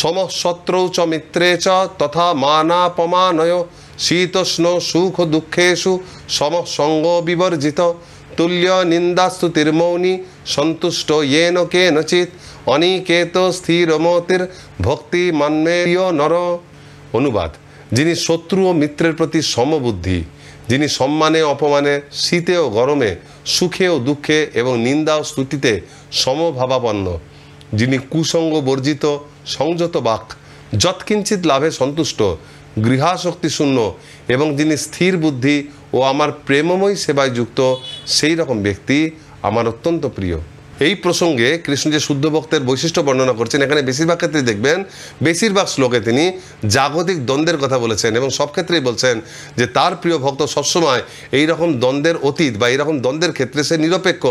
সমশত্রৌ চ মিত্রে চ তথা মানাপমানয় শীতোষ্ণ সুখ দুঃখেশু সমসঙ্গ বিবর্জিত তুল্য নিন্দাস্তু মৌনী সন্তুষ্ট ইয়েন কে নচিত অনিকেত স্থির মতির ভক্তি মান্মেয় নর অনুবাদ যিনি শত্রু ও মিত্রের প্রতি সমবুদ্ধি যিনি সম্মানে অপমানে শীতে ও গরমে সুখে ও দুঃখে এবং নিন্দা ও স্তুতিতে সমভাবাপন্ন যিনি কুসঙ্গ বর্জিত সংযত বাক যৎকিঞ্চিত লাভে সন্তুষ্ট গৃহাশক্তি শূন্য এবং যিনি স্থির বুদ্ধি ও আমার প্রেমময় সেবায় যুক্ত সেই রকম ব্যক্তি আমার অত্যন্ত প্রিয় এই প্রসঙ্গে কৃষ্ণ যে শুদ্ধ ভক্তের বৈশিষ্ট্য বর্ণনা করছেন এখানে বেশিরভাগ ক্ষেত্রে দেখবেন বেশিরভাগ শ্লোকে তিনি জাগতিক দ্বন্দ্বের কথা বলেছেন এবং সব ক্ষেত্রেই বলছেন যে তার প্রিয় ভক্ত সবসময় এই রকম দ্বন্দ্বের অতীত বা এইরকম দ্বন্দ্বের ক্ষেত্রে সে নিরপেক্ষ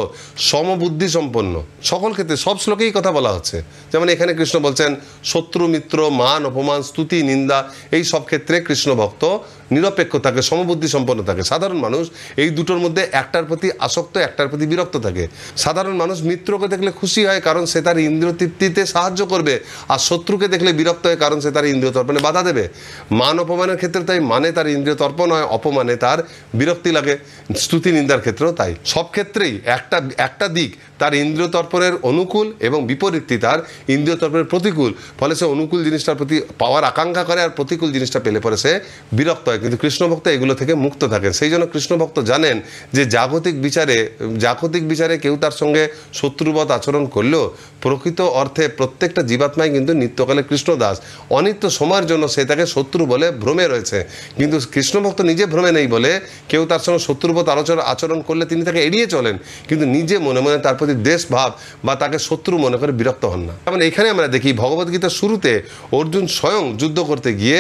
সমবুদ্ধি সম্পন্ন সকল ক্ষেত্রে সব শ্লোকেই কথা বলা হচ্ছে যেমন এখানে কৃষ্ণ বলছেন শত্রু মিত্র মান অপমান স্তুতি নিন্দা এই সব ক্ষেত্রে কৃষ্ণ ভক্ত নিরপেক্ষ থাকে সমবুদ্ধি সম্পন্ন থাকে সাধারণ মানুষ এই দুটোর মধ্যে একটার প্রতি আসক্ত একটার প্রতি বিরক্ত থাকে সাধারণ মানুষ মিত্রকে দেখলে খুশি হয় কারণ সে তার ইন্দ্রতৃপ্তিতে সাহায্য করবে আর শত্রুকে দেখলে বিরক্ত হয় কারণ সে তার ইন্দ্রিয় তর্পণে বাধা দেবে মান অপমানের ক্ষেত্রে তাই মানে তার ইন্দ্রিয় তর্পণ হয় অপমানে তার বিরক্তি লাগে স্তুতি নিন্দার ক্ষেত্রেও তাই সব ক্ষেত্রেই একটা একটা দিক তার ইন্দ্রিয় তর্পণের অনুকূল এবং বিপরীতটি তার ইন্দ্রিয় তর্পণের প্রতিকূল ফলে সে অনুকূল জিনিসটার প্রতি পাওয়ার আকাঙ্ক্ষা করে আর প্রতিকূল জিনিসটা পেলে পরে সে বিরক্ত হয় কিন্তু কৃষ্ণভক্ত এগুলো থেকে মুক্ত থাকেন সেই জন্য কৃষ্ণভক্ত জানেন যে জাগতিক বিচারে জাগতিক বিচারে কেউ তার সঙ্গে শত্রুবধ আচরণ করলেও প্রকৃত অর্থে প্রত্যেকটা জীবাত্মায় কিন্তু নিত্যকালে কৃষ্ণদাস অনিত্য সময়ের জন্য সে তাকে শত্রু বলে ভ্রমে রয়েছে কিন্তু কৃষ্ণভক্ত নিজে ভ্রমে নেই বলে কেউ তার সঙ্গে শত্রুবধ আলোচনা আচরণ করলে তিনি তাকে এড়িয়ে চলেন কিন্তু নিজে মনে মনে তারপর প্রতি দেশভাব বা তাকে শত্রু মনে করে বিরক্ত হন না যেমন এখানে আমরা দেখি ভগবদ্গীতার শুরুতে অর্জুন স্বয়ং যুদ্ধ করতে গিয়ে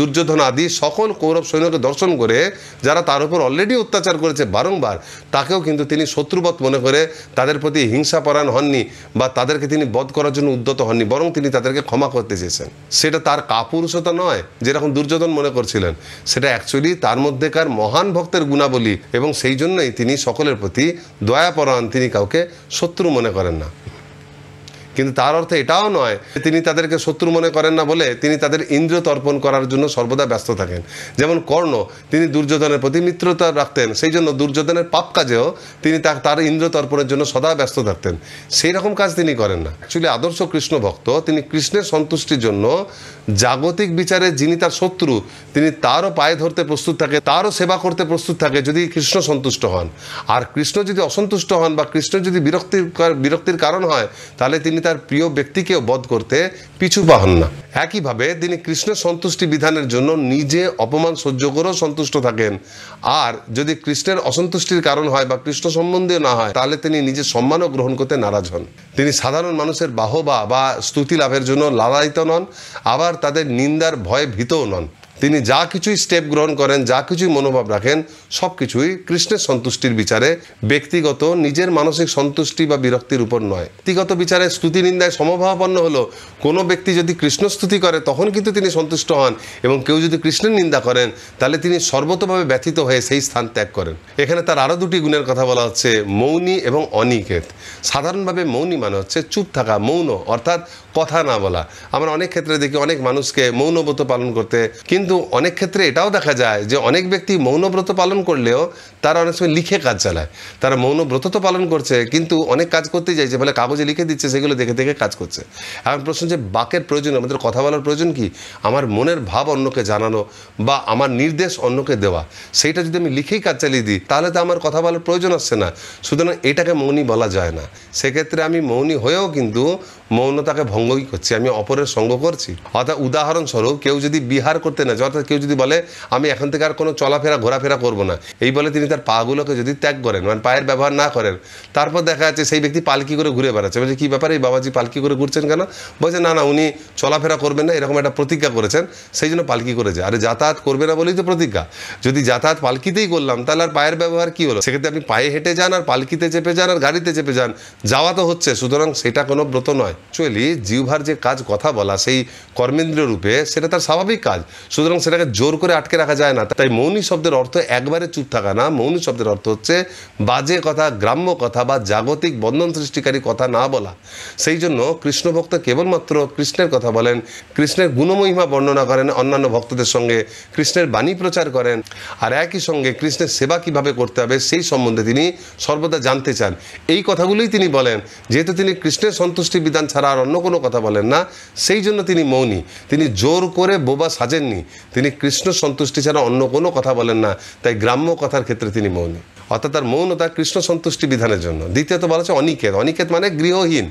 দুর্যোধন আদি সকল কৌরব সৈন্যকে দর্শন করে যারা তার উপর অলরেডি অত্যাচার করেছে বারংবার তাকেও কিন্তু তিনি শত্রুবৎ মনে করে তাদের প্রতি হিংসাপরায়ণ হননি বা তাদেরকে তিনি বধ করার জন্য উদ্যত হননি বরং তিনি তাদেরকে ক্ষমা করতে চেয়েছেন সেটা তার কাপুরুষতা নয় যেরকম দুর্যোধন মনে করছিলেন সেটা অ্যাকচুয়ালি তার মধ্যেকার মহান ভক্তের গুণাবলী এবং সেই জন্যই তিনি সকলের প্রতি দয়াপরায়ণ তিনি কাউকে শত্রু মনে করেন না কিন্তু তার অর্থ এটাও নয় তিনি তাদেরকে শত্রু মনে করেন না বলে তিনি তাদের ইন্দ্র তর্পণ করার জন্য সর্বদা ব্যস্ত থাকেন যেমন কর্ণ তিনি দুর্যোধনের প্রতি মিত্রতা রাখতেন সেই জন্য দুর্যোধনের পাপ কাজেও তিনি তার ইন্দ্র তর্পণের জন্য সদা ব্যস্ত থাকতেন সেই রকম কাজ তিনি করেন না অ্যাকচুয়ালি আদর্শ কৃষ্ণ ভক্ত তিনি কৃষ্ণের সন্তুষ্টির জন্য জাগতিক বিচারে যিনি তার শত্রু তিনি তারও পায়ে ধরতে প্রস্তুত থাকে তারও সেবা করতে প্রস্তুত থাকে যদি কৃষ্ণ সন্তুষ্ট হন আর কৃষ্ণ যদি অসন্তুষ্ট হন বা কৃষ্ণ যদি বিরক্তির বিরক্তির কারণ হয় তাহলে তিনি তার প্রিয় ব্যক্তিকেও বধ করতে পিছু পা হন না একইভাবে তিনি কৃষ্ণের সন্তুষ্টি বিধানের জন্য নিজে অপমান সহ্য করেও সন্তুষ্ট থাকেন আর যদি কৃষ্ণের অসন্তুষ্টির কারণ হয় বা কৃষ্ণ সম্বন্ধে না হয় তাহলে তিনি নিজের সম্মানও গ্রহণ করতে নারাজ হন তিনি সাধারণ মানুষের বাহবা বা স্তুতি লাভের জন্য লালায়িত নন আবার তাদের নিন্দার ভয়ে ভীতও নন তিনি যা কিছুই স্টেপ গ্রহণ করেন যা কিছুই মনোভাব রাখেন সব কিছুই কৃষ্ণের সন্তুষ্টির বিচারে ব্যক্তিগত নিজের মানসিক সন্তুষ্টি বা বিরক্তির উপর নয় ব্যক্তিগত বিচারে স্তুতি নিন্দায় সমভাবাপন্ন হলো কোনো ব্যক্তি যদি কৃষ্ণ স্তুতি করে তখন কিন্তু তিনি সন্তুষ্ট হন এবং কেউ যদি কৃষ্ণের নিন্দা করেন তাহলে তিনি সর্বতভাবে ব্যথিত হয়ে সেই স্থান ত্যাগ করেন এখানে তার আরও দুটি গুণের কথা বলা হচ্ছে মৌনি এবং অনিকেত সাধারণভাবে মৌনী মানে হচ্ছে চুপ থাকা মৌন অর্থাৎ কথা না বলা আমরা অনেক ক্ষেত্রে দেখি অনেক মানুষকে মৌনব্রত পালন করতে কিন্তু কিন্তু অনেক ক্ষেত্রে এটাও দেখা যায় যে অনেক ব্যক্তি মৌনব্রত পালন করলেও তারা অনেক সময় লিখে কাজ চালায় তারা মৌনব্রত তো পালন করছে কিন্তু অনেক কাজ করতে চাইছে ফলে কাগজে লিখে দিচ্ছে সেগুলো দেখে দেখে কাজ করছে এখন প্রশ্ন যে বাকের প্রয়োজন আমাদের কথা বলার প্রয়োজন কি আমার মনের ভাব অন্যকে জানানো বা আমার নির্দেশ অন্যকে দেওয়া সেইটা যদি আমি লিখেই কাজ চালিয়ে দিই তাহলে তো আমার কথা বলার প্রয়োজন আসছে না সুতরাং এটাকে মৌনি বলা যায় না সেক্ষেত্রে আমি মৌনি হয়েও কিন্তু মৌনতাকে ভঙ্গই করছি আমি অপরের সঙ্গ করছি অর্থাৎ উদাহরণস্বরূপ কেউ যদি বিহার করতে না যায় অর্থাৎ কেউ যদি বলে আমি এখন থেকে আর কোনো চলাফেরা ঘোরাফেরা করব না এই বলে তিনি তার পাগুলোকে যদি ত্যাগ করেন মানে পায়ের ব্যবহার না করেন তারপর দেখা যাচ্ছে সেই ব্যক্তি পালকি করে ঘুরে বেড়াচ্ছে বলছে কী ব্যাপারে এই বাবাজি পালকি করে ঘুরছেন কেন বলছে না না উনি চলাফেরা করবেন না এরকম একটা প্রতিজ্ঞা করেছেন সেই জন্য পালকি করে যায় আরে যাতায়াত করবে না বলেই তো প্রতিজ্ঞা যদি যাতায়াত পালকিতেই করলাম তাহলে আর পায়ের ব্যবহার কী হলো সেক্ষেত্রে আপনি পায়ে হেঁটে যান আর পালকিতে চেপে যান আর গাড়িতে চেপে যান যাওয়া তো হচ্ছে সুতরাং সেটা কোনো ব্রত নয় অ্যাকচুয়ালি জিহ্বার যে কাজ কথা বলা সেই কর্মেন্দ্রীয় রূপে সেটা তার স্বাভাবিক কাজ সুতরাং সুতরাং সেটাকে জোর করে আটকে রাখা যায় না তাই মৌনী শব্দের অর্থ একবারে চুপ থাকা না মৌনী শব্দের অর্থ হচ্ছে বাজে কথা গ্রাম্য কথা বা জাগতিক বন্ধন সৃষ্টিকারী কথা না বলা সেই জন্য কৃষ্ণ ভক্ত কেবলমাত্র কৃষ্ণের কথা বলেন কৃষ্ণের গুণমহিমা বর্ণনা করেন অন্যান্য ভক্তদের সঙ্গে কৃষ্ণের বাণী প্রচার করেন আর একই সঙ্গে কৃষ্ণের সেবা কিভাবে করতে হবে সেই সম্বন্ধে তিনি সর্বদা জানতে চান এই কথাগুলোই তিনি বলেন যেহেতু তিনি কৃষ্ণের সন্তুষ্টি বিধান ছাড়া আর অন্য কোনো কথা বলেন না সেই জন্য তিনি মৌনী তিনি জোর করে বোবা সাজেননি তিনি কৃষ্ণ সন্তুষ্টি ছাড়া অন্য কোনো কথা বলেন না তাই গ্রাম্য কথার ক্ষেত্রে তিনি মৌনী অর্থাৎ তার মৌনতা কৃষ্ণ সন্তুষ্টি বিধানের জন্য দ্বিতীয়ত বলা হচ্ছে অনিকেত অনিকেত মানে গৃহহীন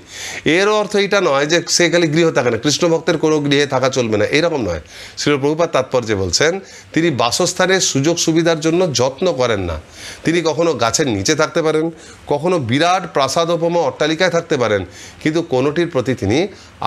এর অর্থ এটা নয় যে সে খালি গৃহ থাকে না কৃষ্ণ ভক্তের কোনো গৃহে থাকা চলবে না এরকম নয় শিলপ্রভুপাত তাৎপর্য বলছেন তিনি বাসস্থানের সুযোগ সুবিধার জন্য যত্ন করেন না তিনি কখনো গাছের নিচে থাকতে পারেন কখনো বিরাট প্রাসাদোপম অট্টালিকায় থাকতে পারেন কিন্তু কোনোটির প্রতি তিনি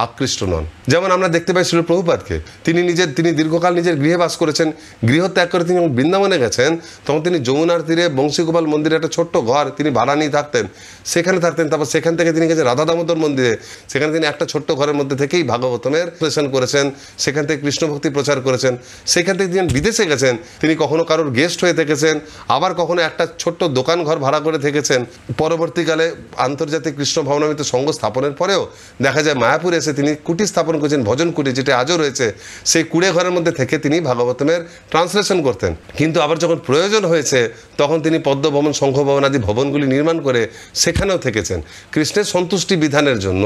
আকৃষ্ট নন যেমন আমরা দেখতে পাই শ্রীপ্রভুপাতকে তিনি নিজের তিনি দীর্ঘকাল নিজের নিজের গৃহে বাস করেছেন গৃহ ত্যাগ করে তিনি বৃন্দাবনে গেছেন তখন তিনি যমুনার তীরে বংশীগোপাল মন্দিরে একটা ছোট্ট ঘর তিনি ভাড়া নিয়ে থাকতেন সেখানে থাকতেন তারপর সেখান থেকে তিনি গেছেন রাধা দামোদর মন্দিরে সেখানে তিনি একটা ছোট্ট ঘরের মধ্যে থেকেই ভাগবতমের প্রেশন করেছেন সেখান থেকে কৃষ্ণভক্তি প্রচার করেছেন সেখান থেকে তিনি বিদেশে গেছেন তিনি কখনো কারোর গেস্ট হয়ে থেকেছেন আবার কখনো একটা ছোট্ট দোকান ঘর ভাড়া করে থেকেছেন পরবর্তীকালে আন্তর্জাতিক কৃষ্ণ ভবনামিত সংঘ স্থাপনের পরেও দেখা যায় মায়াপুরে এসে তিনি কুটি স্থাপন করেছেন ভজন কুটি যেটা আজও রয়েছে সেই কুড়ে ঘরের মধ্যে থেকে তিনি ভাগবতমের ট্রান্সলেশন করতেন কিন্তু আবার যখন প্রয়োজন হয়েছে তখন তিনি পদ্মভবন সংঘভবন আদি ভবনগুলি নির্মাণ করে সেখানেও থেকেছেন কৃষ্ণের সন্তুষ্টি বিধানের জন্য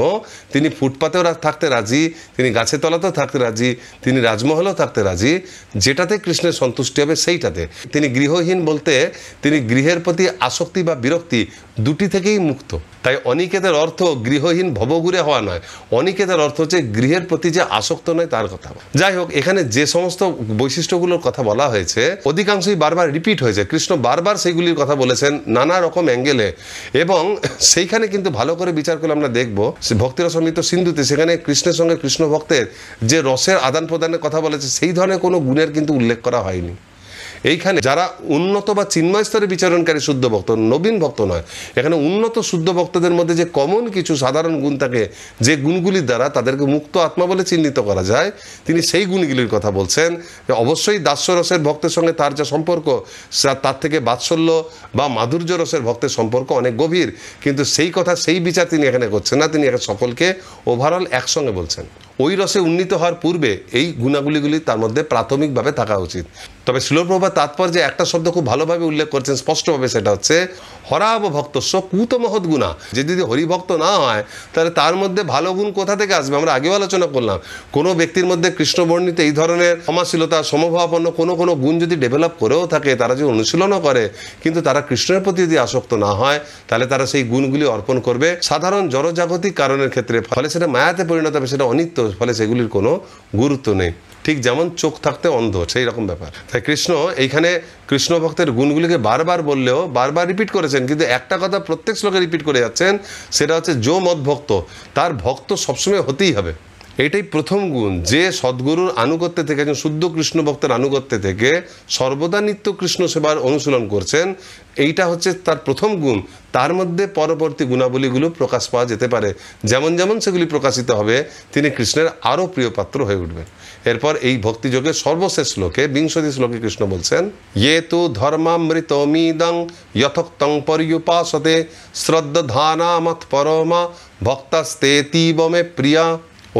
তিনি ফুটপাতেও থাকতে রাজি তিনি গাছের তলাতেও থাকতে রাজি তিনি রাজমহলেও থাকতে রাজি যেটাতে কৃষ্ণের সন্তুষ্টি হবে সেইটাতে তিনি গৃহহীন বলতে তিনি গৃহের প্রতি আসক্তি বা বিরক্তি দুটি থেকেই মুক্ত তাই অনিকেতের অর্থ গৃহহীন ভবঘুরে হওয়া নয় অনিকেতের অর্থ হচ্ছে গৃহের প্রতি যে আসক্ত নয় তার কথা যাই হোক এখানে যে সমস্ত বৈশিষ্ট্যগুলোর কথা বলা হয়েছে অধিকাংশই বারবার রিপিট হয়েছে কৃষ্ণ বারবার সেইগুলির কথা বলেছেন নানা রকম অ্যাঙ্গেলে এবং সেইখানে কিন্তু ভালো করে বিচার করলে আমরা দেখব ভক্তিরসমিত সিন্ধুতে সেখানে কৃষ্ণের সঙ্গে কৃষ্ণ ভক্তের যে রসের আদান প্রদানের কথা বলেছে সেই ধরনের কোনো গুণের কিন্তু উল্লেখ করা হয়নি এইখানে যারা উন্নত বা চিন্ময় স্তরে বিচারণকারী শুদ্ধ ভক্ত নবীন ভক্ত নয় এখানে উন্নত শুদ্ধ ভক্তদের মধ্যে যে কমন কিছু সাধারণ গুণ থাকে যে গুণগুলির দ্বারা তাদেরকে মুক্ত আত্মা বলে চিহ্নিত করা যায় তিনি সেই গুণগুলির কথা বলছেন যে অবশ্যই দাস্যরসের ভক্তের সঙ্গে তার যা সম্পর্ক তার থেকে বাৎসল্য বা মাধুর্য রসের ভক্তের সম্পর্ক অনেক গভীর কিন্তু সেই কথা সেই বিচার তিনি এখানে করছেন না তিনি এখানে সকলকে ওভারঅল একসঙ্গে বলছেন ওই রসে উন্নীত হওয়ার পূর্বে এই গুণাগুলিগুলি তার মধ্যে প্রাথমিকভাবে থাকা উচিত তবে শিলপ্রভা তাৎপর্যে একটা শব্দ খুব ভালোভাবে উল্লেখ করছেন স্পষ্টভাবে সেটা হচ্ছে হরাব ভক্তস্ব কুতমহৎ গুণা যে যদি হরিভক্ত না হয় তাহলে তার মধ্যে ভালো গুণ কোথা থেকে আসবে আমরা আগেও আলোচনা করলাম কোনো ব্যক্তির মধ্যে কৃষ্ণবর্ণিত এই ধরনের ক্ষমাশীলতা সমভাবাপন্ন কোনো কোনো গুণ যদি ডেভেলপ করেও থাকে তারা যদি অনুশীলনও করে কিন্তু তারা কৃষ্ণের প্রতি যদি আসক্ত না হয় তাহলে তারা সেই গুণগুলি অর্পণ করবে সাধারণ জড়জাগতিক কারণের ক্ষেত্রে ফলে সেটা মায়াতে পরিণত হবে সেটা অনিত্য ফলে সেগুলির কোনো গুরুত্ব নেই ঠিক যেমন চোখ থাকতে অন্ধ সেই রকম ব্যাপার তাই কৃষ্ণ এইখানে কৃষ্ণ ভক্তের গুণগুলিকে বারবার বললেও বারবার রিপিট করেছেন কিন্তু একটা কথা প্রত্যেক শ্লোকে রিপিট করে যাচ্ছেন সেটা হচ্ছে যো মত ভক্ত তার ভক্ত সবসময় হতেই হবে এটাই প্রথম গুণ যে সদ্গুরুর আনুগত্য থেকে একজন শুদ্ধ কৃষ্ণ ভক্তের আনুগত্য থেকে সর্বদা নিত্য কৃষ্ণ সেবার অনুশীলন করছেন এইটা হচ্ছে তার প্রথম গুণ তার মধ্যে পরবর্তী গুণাবলীগুলো প্রকাশ পাওয়া যেতে পারে যেমন যেমন সেগুলি প্রকাশিত হবে তিনি কৃষ্ণের আরও প্রিয় পাত্র হয়ে উঠবেন এরপর এই ভক্তিযোগের সর্বশেষ শ্লোকে বিংশতি শ্লোকে কৃষ্ণ বলছেন ইয়ে তু ধর্মামৃতমিদং যথোক্তং পরিউপাসতে শ্রদ্ধানামৎ পরমা তীবমে প্রিয়া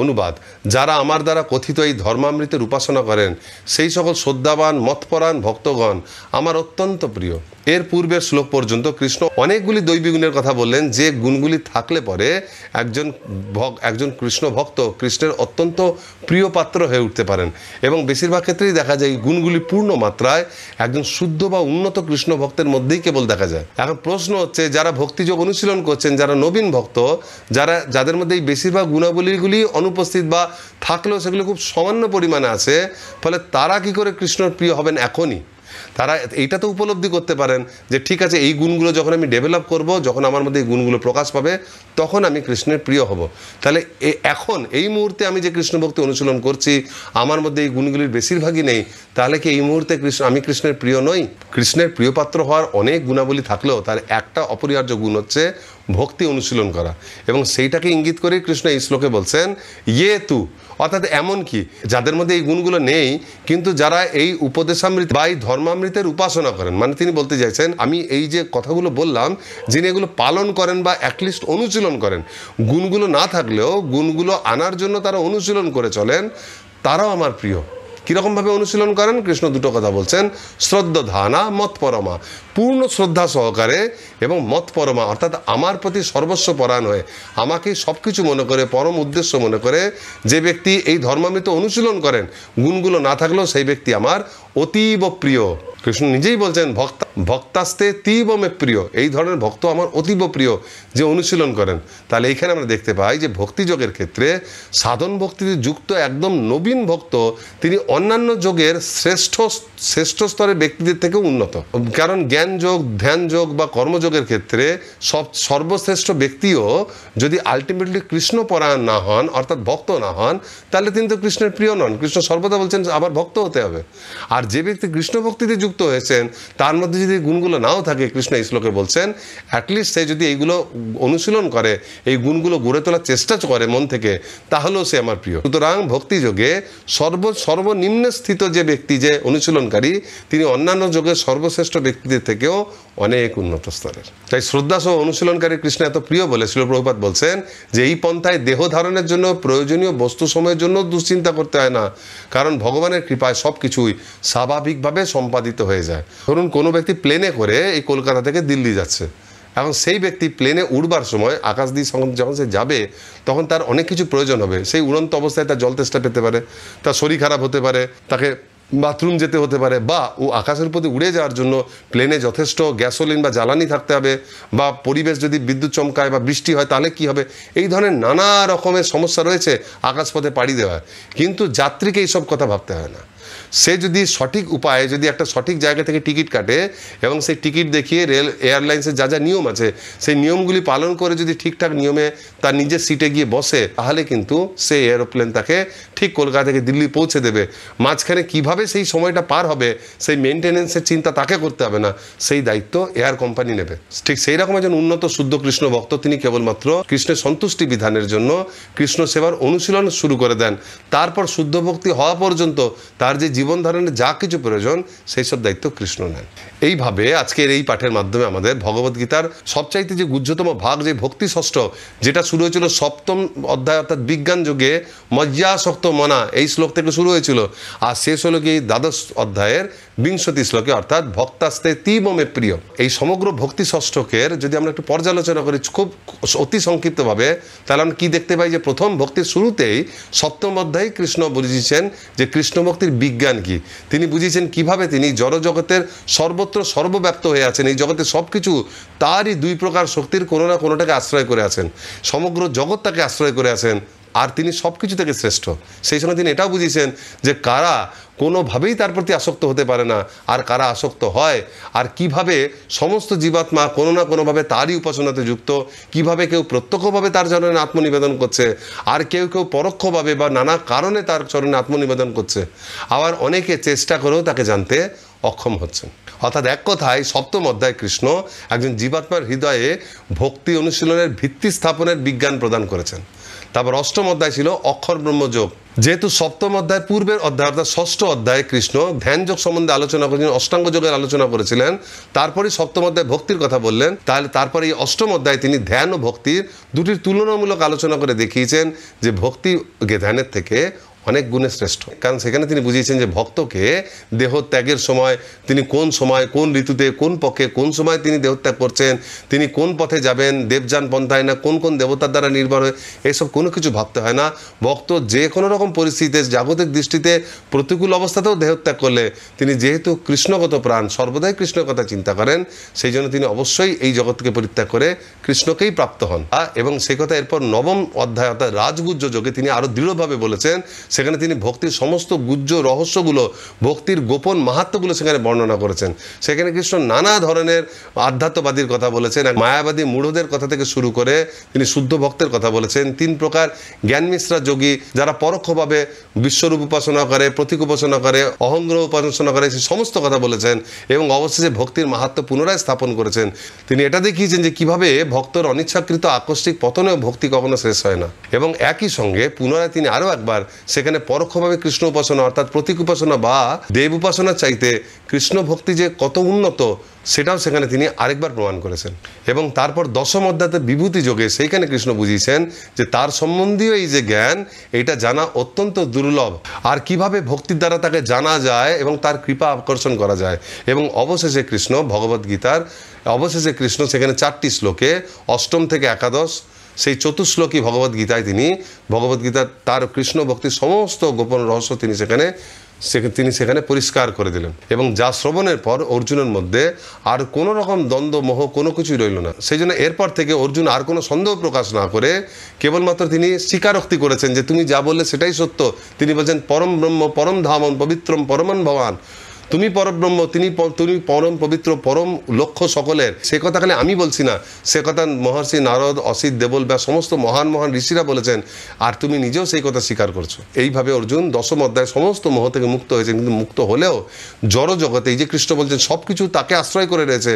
অনুবাদ যারা আমার দ্বারা কথিত এই ধর্মামৃতের উপাসনা করেন সেই সকল শ্রদ্ধাবান মতপরাণ ভক্তগণ আমার অত্যন্ত প্রিয় এর পূর্বের শ্লোক পর্যন্ত কৃষ্ণ অনেকগুলি দৈবী গুণের কথা বললেন যে গুণগুলি থাকলে পরে একজন একজন কৃষ্ণ ভক্ত কৃষ্ণের অত্যন্ত প্রিয় পাত্র হয়ে উঠতে পারেন এবং বেশিরভাগ ক্ষেত্রেই দেখা যায় গুণগুলি পূর্ণ মাত্রায় একজন শুদ্ধ বা উন্নত কৃষ্ণ ভক্তের মধ্যেই কেবল দেখা যায় এখন প্রশ্ন হচ্ছে যারা ভক্তিযোগ অনুশীলন করছেন যারা নবীন ভক্ত যারা যাদের মধ্যে এই বেশিরভাগ গুণাবলীগুলি অনুপস্থিত বা থাকলেও সেগুলো খুব সামান্য পরিমাণে আছে ফলে তারা কি করে কৃষ্ণর প্রিয় হবেন এখনই তারা এইটা তো উপলব্ধি করতে পারেন যে ঠিক আছে এই গুণগুলো যখন আমি ডেভেলপ করব যখন আমার মধ্যে এই গুণগুলো প্রকাশ পাবে তখন আমি কৃষ্ণের প্রিয় হব তাহলে এখন এই মুহূর্তে আমি যে কৃষ্ণ ভক্তি অনুশীলন করছি আমার মধ্যে এই গুণগুলির বেশিরভাগই নেই তাহলে কি এই মুহূর্তে কৃষ্ণ আমি কৃষ্ণের প্রিয় নই কৃষ্ণের প্রিয়পাত্র হওয়ার অনেক গুণাবলী থাকলেও তার একটা অপরিহার্য গুণ হচ্ছে ভক্তি অনুশীলন করা এবং সেইটাকে ইঙ্গিত করে কৃষ্ণ এই শ্লোকে বলছেন ইয়ে তু অর্থাৎ এমন কি যাদের মধ্যে এই গুণগুলো নেই কিন্তু যারা এই উপদেশামৃত বা এই ধর্মামৃতের উপাসনা করেন মানে তিনি বলতে চাইছেন আমি এই যে কথাগুলো বললাম যিনি এগুলো পালন করেন বা অ্যাটলিস্ট অনুশীলন করেন গুণগুলো না থাকলেও গুণগুলো আনার জন্য তারা অনুশীলন করে চলেন তারাও আমার প্রিয় কীরকমভাবে অনুশীলন করেন কৃষ্ণ দুটো কথা বলছেন শ্রদ্ধা ধানা মত পরমা পূর্ণ শ্রদ্ধা সহকারে এবং মত পরমা অর্থাৎ আমার প্রতি সর্বস্ব পরায়ণ হয়ে আমাকে সব কিছু মনে করে পরম উদ্দেশ্য মনে করে যে ব্যক্তি এই ধর্মামৃত অনুশীলন করেন গুণগুলো না থাকলেও সেই ব্যক্তি আমার অতীব প্রিয় কৃষ্ণ নিজেই বলছেন ভক্তা ভক্তাস্তে তীবমে প্রিয় এই ধরনের ভক্ত আমার অতীব প্রিয় যে অনুশীলন করেন তাহলে এইখানে আমরা দেখতে পাই যে ভক্তিযোগের ক্ষেত্রে সাধন ভক্তিতে যুক্ত একদম নবীন ভক্ত তিনি অন্যান্য যোগের শ্রেষ্ঠ শ্রেষ্ঠ স্তরের ব্যক্তিদের থেকে উন্নত কারণ জ্ঞান জ্ঞানযোগ যোগ বা কর্মযোগের ক্ষেত্রে সব সর্বশ্রেষ্ঠ ব্যক্তিও যদি আলটিমেটলি কৃষ্ণপরায়ণ না হন অর্থাৎ ভক্ত না হন তাহলে তিনি তো কৃষ্ণের প্রিয় নন কৃষ্ণ সর্বদা বলছেন আবার ভক্ত হতে হবে আর যে ব্যক্তি কৃষ্ণ ভক্তিতে যুক্ত হয়েছেন তার মধ্যে যদি গুণগুলো নাও থাকে কৃষ্ণ এই শ্লোকে বলছেন অ্যাটলিস্ট সে যদি এইগুলো অনুশীলন করে এই গুণগুলো গড়ে তোলার চেষ্টা করে মন থেকে তাহলেও সে আমার প্রিয় সুতরাং ভক্তিযোগে সর্ব সর্বনিম্ন স্থিত যে ব্যক্তি যে অনুশীলনকারী তিনি অন্যান্য যোগে সর্বশ্রেষ্ঠ ব্যক্তিদের থেকে থেকেও অনেক উন্নত স্তরের তাই শ্রদ্ধা সহ অনুশীলনকারী কৃষ্ণ এত প্রিয় বলে শিলপ্রভুপাত বলছেন যে এই পন্থায় দেহ ধারণের জন্য প্রয়োজনীয় বস্তু সময়ের জন্য দুশ্চিন্তা করতে হয় না কারণ ভগবানের কৃপায় সব কিছুই স্বাভাবিকভাবে সম্পাদিত হয়ে যায় ধরুন কোনো ব্যক্তি প্লেনে করে এই কলকাতা থেকে দিল্লি যাচ্ছে এবং সেই ব্যক্তি প্লেনে উড়বার সময় আকাশ দিয়ে যখন সে যাবে তখন তার অনেক কিছু প্রয়োজন হবে সেই উড়ন্ত অবস্থায় তার জল তেষ্টা পেতে পারে তার শরীর খারাপ হতে পারে তাকে বাথরুম যেতে হতে পারে বা ও আকাশের প্রতি উড়ে যাওয়ার জন্য প্লেনে যথেষ্ট গ্যাসোলিন বা জ্বালানি থাকতে হবে বা পরিবেশ যদি বিদ্যুৎ চমকায় বা বৃষ্টি হয় তাহলে কি হবে এই ধরনের নানা রকমের সমস্যা রয়েছে আকাশপথে পাড়ি দেওয়া কিন্তু যাত্রীকে এইসব কথা ভাবতে হয় না সে যদি সঠিক উপায়ে যদি একটা সঠিক জায়গা থেকে টিকিট কাটে এবং সেই টিকিট দেখিয়ে রেল এয়ারলাইন্সের যা যা নিয়ম আছে সেই নিয়মগুলি পালন করে যদি ঠিকঠাক নিয়মে তার নিজের সিটে গিয়ে বসে তাহলে কিন্তু সে এরোপ্লেন তাকে ঠিক কলকাতা থেকে দিল্লি পৌঁছে দেবে মাঝখানে কিভাবে সেই সময়টা পার হবে সেই মেনটেনেন্সের চিন্তা তাকে করতে হবে না সেই দায়িত্ব এয়ার কোম্পানি নেবে ঠিক সেই রকম একজন উন্নত শুদ্ধ কৃষ্ণ ভক্ত তিনি কেবলমাত্র কৃষ্ণের সন্তুষ্টি বিধানের জন্য কৃষ্ণ সেবার অনুশীলন শুরু করে দেন তারপর শুদ্ধ ভক্তি হওয়া পর্যন্ত তার যে জীবন ধারণে যা কিছু প্রয়োজন সেই সব দায়িত্ব কৃষ্ণ নেন এইভাবে আজকের এই পাঠের মাধ্যমে আমাদের ভগবদ্গীতার সবচাইতে যে গুজ্জতম ভাগ যে ভক্তি ষষ্ঠ যেটা শুরু হয়েছিল সপ্তম অধ্যায় অর্থাৎ বিজ্ঞান যুগে মজ্জাসক্ত মনা এই শ্লোক থেকে শুরু হয়েছিল আর শেষ হলো কি দ্বাদশ অধ্যায়ের বিংশতি শ্লোকে অর্থাৎ ভক্তাস্তে তীবমে প্রিয় এই সমগ্র ভক্তি ষষ্ঠকের যদি আমরা একটু পর্যালোচনা করি খুব অতি সংক্ষিপ্তভাবে তাহলে আমরা কী দেখতে পাই যে প্রথম ভক্তির শুরুতেই সপ্তম অধ্যায়ে কৃষ্ণ বুঝিয়েছেন যে কৃষ্ণ ভক্তির বিজ্ঞান কি তিনি বুঝিয়েছেন কিভাবে তিনি জড়জগতের সর্বত্র সর্বত্র সর্বব্যাপ্ত হয়ে আছেন এই জগতে সব কিছু তারই দুই প্রকার শক্তির কোনো না কোনোটাকে আশ্রয় করে আছেন সমগ্র জগৎ তাকে আশ্রয় করে আছেন আর তিনি সব কিছু থেকে শ্রেষ্ঠ সেই সময় তিনি এটাও বুঝিয়েছেন যে কারা কোনোভাবেই তার প্রতি আসক্ত হতে পারে না আর কারা আসক্ত হয় আর কিভাবে সমস্ত জীবাত্মা কোনো না কোনোভাবে তারই উপাসনাতে যুক্ত কিভাবে কেউ প্রত্যক্ষভাবে তার চরণে আত্মনিবেদন করছে আর কেউ কেউ পরোক্ষভাবে বা নানা কারণে তার চরণে আত্মনিবেদন করছে আবার অনেকে চেষ্টা করেও তাকে জানতে অক্ষম হচ্ছেন অর্থাৎ এক কথায় সপ্তম অধ্যায় কৃষ্ণ একজন জীবাত্মার হৃদয়ে ভক্তি অনুশীলনের ভিত্তি স্থাপনের বিজ্ঞান প্রদান করেছেন তারপর অষ্টম অধ্যায় ছিল অক্ষর ব্রহ্মযোগ যেহেতু সপ্তম অধ্যায় পূর্বের অধ্যায় অর্থাৎ ষষ্ঠ অধ্যায় কৃষ্ণ ধ্যান যোগ সম্বন্ধে আলোচনা করেছিলেন অষ্টাঙ্গ যোগের আলোচনা করেছিলেন তারপরে সপ্তম অধ্যায় ভক্তির কথা বললেন তাহলে তারপরে এই অষ্টম অধ্যায় তিনি ধ্যান ও ভক্তির দুটির তুলনামূলক আলোচনা করে দেখিয়েছেন যে ভক্তি ধ্যানের থেকে অনেক গুণে শ্রেষ্ঠ কারণ সেখানে তিনি বুঝিয়েছেন যে ভক্তকে দেহ ত্যাগের সময় তিনি কোন সময় কোন ঋতুতে কোন পক্ষে কোন সময় তিনি দেহত্যাগ করছেন তিনি কোন পথে যাবেন দেবযান পন্থায় না কোন কোন দেবতার দ্বারা নির্ভর হয়ে এসব কোনো কিছু ভাবতে হয় না ভক্ত যে কোনো রকম পরিস্থিতিতে জাগতিক দৃষ্টিতে প্রতিকূল অবস্থাতেও দেহত্যাগ করলে তিনি যেহেতু কৃষ্ণগত প্রাণ সর্বদাই কৃষ্ণের কথা চিন্তা করেন সেই জন্য তিনি অবশ্যই এই জগৎকে পরিত্যাগ করে কৃষ্ণকেই প্রাপ্ত হন এবং সেই কথা এরপর নবম অধ্যায় অর্থাৎ রাজগুজ্য যোগে তিনি আরও দৃঢ়ভাবে বলেছেন সেখানে তিনি ভক্তির সমস্ত গুজ্জ রহস্যগুলো ভক্তির গোপন মাহাত্মগুলো সেখানে বর্ণনা করেছেন সেখানে কৃষ্ণ নানা ধরনের আধ্যাত্মবাদীর কথা বলেছেন মায়াবাদী মূঢ়দের কথা থেকে শুরু করে তিনি শুদ্ধ ভক্তের কথা বলেছেন তিন প্রকার জ্ঞান মিশ্রা যোগী যারা পরোক্ষভাবে বিশ্বরূপ উপাসনা করে প্রতীক উপাসনা করে অহংগ্রহ উপাসনা করে সে সমস্ত কথা বলেছেন এবং অবশেষে ভক্তির মাহাত্ম পুনরায় স্থাপন করেছেন তিনি এটা দেখিয়েছেন যে কিভাবে ভক্তর অনিচ্ছাকৃত আকস্মিক পতনেও ভক্তি কখনো শেষ হয় না এবং একই সঙ্গে পুনরায় তিনি আরও একবার সে সেখানে পরোক্ষভাবে কৃষ্ণ উপাসনা অর্থাৎ প্রতীক উপাসনা বা দেব উপাসনা চাইতে কৃষ্ণ ভক্তি যে কত উন্নত সেটাও সেখানে তিনি আরেকবার প্রমাণ করেছেন এবং তারপর দশম অধ্যাতে বিভূতি যোগে সেইখানে কৃষ্ণ বুঝিয়েছেন যে তার সম্বন্ধীয় এই যে জ্ঞান এটা জানা অত্যন্ত দুর্লভ আর কিভাবে ভক্তির দ্বারা তাকে জানা যায় এবং তার কৃপা আকর্ষণ করা যায় এবং অবশেষে কৃষ্ণ ভগবদ্গীতার অবশেষে কৃষ্ণ সেখানে চারটি শ্লোকে অষ্টম থেকে একাদশ সেই চতুশ্লোকী ভগবদ্গীতায় গীতায় তিনি ভগবত গীতা তার কৃষ্ণ ভক্তির সমস্ত গোপন রহস্য তিনি সেখানে তিনি সেখানে পরিষ্কার করে দিলেন এবং যা শ্রবণের পর অর্জুনের মধ্যে আর কোনো রকম দ্বন্দ্ব মোহ কোনো কিছুই রইল না সেই জন্য এরপর থেকে অর্জুন আর কোনো সন্দেহ প্রকাশ না করে কেবলমাত্র তিনি স্বীকারোক্তি করেছেন যে তুমি যা বললে সেটাই সত্য তিনি বলছেন পরম ব্রহ্ম পরম ধামন পবিত্রম পরমান ভবান তুমি পরব্রহ্ম তিনি তুমি পরম পবিত্র পরম লক্ষ্য সকলের সে কথা খালি আমি বলছি না সে কথা মহর্ষি নারদ অসিত দেবল বা সমস্ত মহান মহান ঋষিরা বলেছেন আর তুমি নিজেও সেই কথা স্বীকার করছো এইভাবে অর্জুন দশম অধ্যায় সমস্ত মোহ থেকে মুক্ত হয়েছেন কিন্তু মুক্ত হলেও জগতে এই যে কৃষ্ণ বলছেন সব কিছু তাকে আশ্রয় করে রয়েছে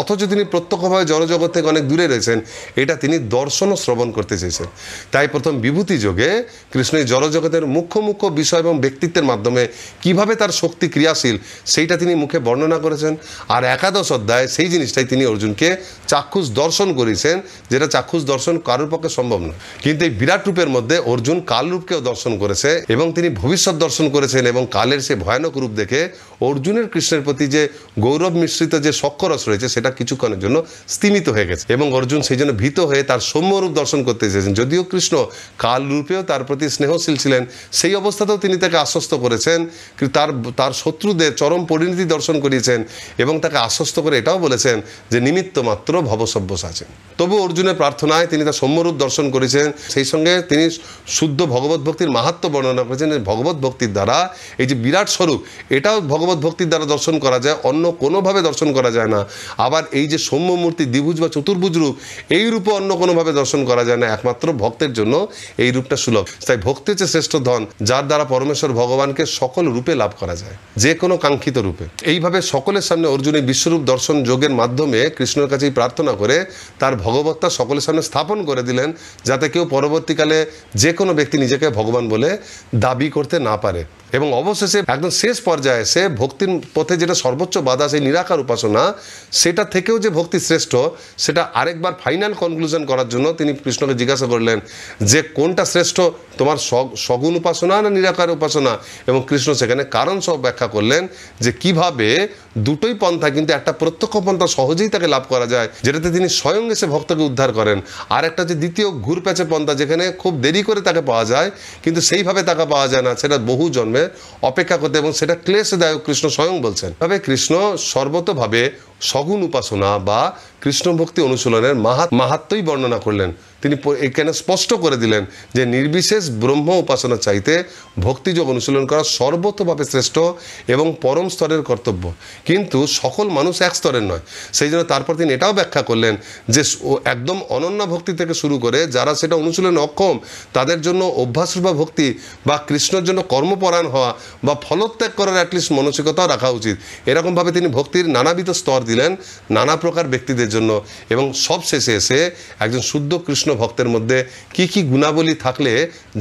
অথচ তিনি প্রত্যক্ষভাবে জগৎ থেকে অনেক দূরে রয়েছেন এটা তিনি দর্শন ও শ্রবণ করতে চেয়েছেন তাই প্রথম বিভূতি যোগে কৃষ্ণ জড়জগতের মুখ্য মুখ্য বিষয় এবং ব্যক্তিত্বের মাধ্যমে কিভাবে তার শক্তি ক্রিয়াশীল সেইটা তিনি মুখে বর্ণনা করেছেন আর একাদশ অধ্যায় সেই জিনিসটাই তিনি অর্জুনকে চাক্ষুষ দর্শন করেছেন যেটা চাক্ষুষ দর্শন কারোর পক্ষে সম্ভব নয় কিন্তু এই বিরাট রূপের মধ্যে অর্জুন কাল রূপকেও দর্শন করেছে এবং তিনি ভবিষ্যৎ দর্শন করেছেন এবং কালের সে ভয়ানক রূপ দেখে অর্জুনের কৃষ্ণের প্রতি যে গৌরব মিশ্রিত যে সক্ষরস রয়েছে সেটা কিছুক্ষণের জন্য স্তিমিত হয়ে গেছে এবং অর্জুন সেই জন্য ভীত হয়ে তার সৌম্যরূপ দর্শন করতে চেয়েছেন যদিও কৃষ্ণ কাল রূপেও তার প্রতি স্নেহশীল ছিলেন সেই অবস্থাতেও তিনি তাকে আশ্বস্ত করেছেন তার তার শত্রুদের চরম পরিণতি দর্শন করিয়েছেন এবং তাকে আশ্বস্ত করে এটাও বলেছেন যে নিমিত্ত মাত্র ভবসভ্য আছেন তবু অর্জুনের প্রার্থনায় তিনি তার সৌম্যরূপ দর্শন করেছেন সেই সঙ্গে তিনি শুদ্ধ ভগবত ভক্তির মাহাত্ম বর্ণনা করেছেন ভগবত ভক্তির দ্বারা এই যে বিরাট স্বরূপ এটাও ভগবত ভগবত ভক্তির দ্বারা দর্শন করা যায় অন্য কোনোভাবে দর্শন করা যায় না আবার এই যে সৌম্যমূর্তি দ্বিভুজ বা চতুর্ভুজ রূপ এই রূপও অন্য কোনোভাবে দর্শন করা যায় না একমাত্র ভক্তের জন্য এই রূপটা সুলভ তাই ভক্তি হচ্ছে শ্রেষ্ঠ ধন যার দ্বারা পরমেশ্বর ভগবানকে সকল রূপে লাভ করা যায় যে কোনো কাঙ্ক্ষিত রূপে এইভাবে সকলের সামনে অর্জুন এই বিশ্বরূপ দর্শন যোগের মাধ্যমে কৃষ্ণের কাছেই প্রার্থনা করে তার ভগবত্তা সকলের সামনে স্থাপন করে দিলেন যাতে কেউ পরবর্তীকালে যে কোনো ব্যক্তি নিজেকে ভগবান বলে দাবি করতে না পারে এবং অবশেষে একদম শেষ পর্যায়ে সে ভক্তির পথে যেটা সর্বোচ্চ বাধা সেই নিরাকার উপাসনা সেটা থেকেও যে ভক্তি শ্রেষ্ঠ সেটা আরেকবার ফাইনাল কনক্লুশন করার জন্য তিনি কৃষ্ণকে জিজ্ঞাসা করলেন যে কোনটা শ্রেষ্ঠ তোমার সগুণ উপাসনা না নিরাকার উপাসনা এবং কৃষ্ণ সেখানে কারণ সব ব্যাখ্যা করলেন যে কিভাবে দুটোই পন্থা কিন্তু একটা প্রত্যক্ষ পন্থা সহজেই তাকে লাভ করা যায় যেটাতে তিনি স্বয়ং এসে ভক্তকে উদ্ধার করেন আর একটা যে দ্বিতীয় প্যাচে পন্থা যেখানে খুব দেরি করে তাকে পাওয়া যায় কিন্তু সেইভাবে তাকে পাওয়া যায় না সেটা বহু জন্মে করে অপেক্ষা করতে এবং সেটা ক্লেশদায়ক কৃষ্ণ স্বয়ং বলছেন তবে কৃষ্ণ সর্বতভাবে সগুণ উপাসনা বা কৃষ্ণ ভক্তি অনুশীলনের মাহাত মাহাত্মই বর্ণনা করলেন তিনি এখানে স্পষ্ট করে দিলেন যে নির্বিশেষ ব্রহ্ম উপাসনা চাইতে ভক্তিযোগ অনুশীলন করা সর্বতভাবে শ্রেষ্ঠ এবং পরম স্তরের কর্তব্য কিন্তু সকল মানুষ এক স্তরের নয় সেই জন্য তারপর তিনি এটাও ব্যাখ্যা করলেন যে একদম অনন্য ভক্তি থেকে শুরু করে যারা সেটা অনুশীলনে অক্ষম তাদের জন্য অভ্যাসরূপা ভক্তি বা কৃষ্ণর জন্য কর্মপরায়ণ হওয়া বা ফলত্যাগ করার অ্যাটলিস্ট মানসিকতাও রাখা উচিত এরকমভাবে তিনি ভক্তির নানাবিধ স্তর দিলেন নানা প্রকার ব্যক্তিদের জন্য এবং সবশেষে এসে একজন শুদ্ধ কৃষ্ণ ভক্তের মধ্যে কি কি গুণাবলী থাকলে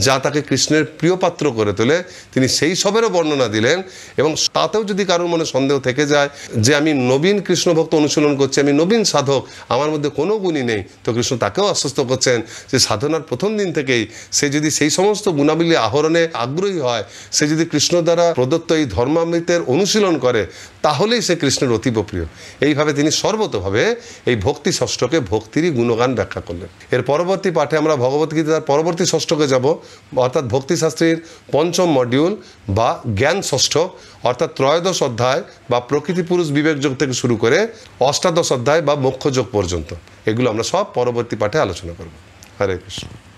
যা তাকে কৃষ্ণের প্রিয়পাত্র করে তোলে তিনি সেই সবেরও বর্ণনা দিলেন এবং তাতেও যদি কারোর মনে সন্দেহ থেকে যায় যে আমি নবীন কৃষ্ণ ভক্ত অনুশীলন করছি আমি নবীন সাধক আমার মধ্যে কোনো গুণই নেই তো কৃষ্ণ তাকেও আশ্বস্ত করছেন যে সাধনার প্রথম দিন থেকেই সে যদি সেই সমস্ত গুণাবলী আহরণে আগ্রহী হয় সে যদি কৃষ্ণ দ্বারা প্রদত্ত এই ধর্মামৃতের অনুশীলন করে তাহলেই সে কৃষ্ণের অতীব প্রিয় এইভাবে তিনি সর্বতভাবে এই ভক্তি ষষ্ঠকে ভক্তিরই গুণগান ব্যাখ্যা করলেন এর পরবর্তী পাঠে আমরা ভগবদ্গীতার পরবর্তী ষষ্ঠকে যাব অর্থাৎ ভক্তিশাস্ত্রীর পঞ্চম মডিউল বা জ্ঞান ষষ্ঠ অর্থাৎ ত্রয়োদশ অধ্যায় বা প্রকৃতি পুরুষ বিবেকযোগ থেকে শুরু করে অষ্টাদশ অধ্যায় বা যোগ পর্যন্ত এগুলো আমরা সব পরবর্তী পাঠে আলোচনা করব হরে কৃষ্ণ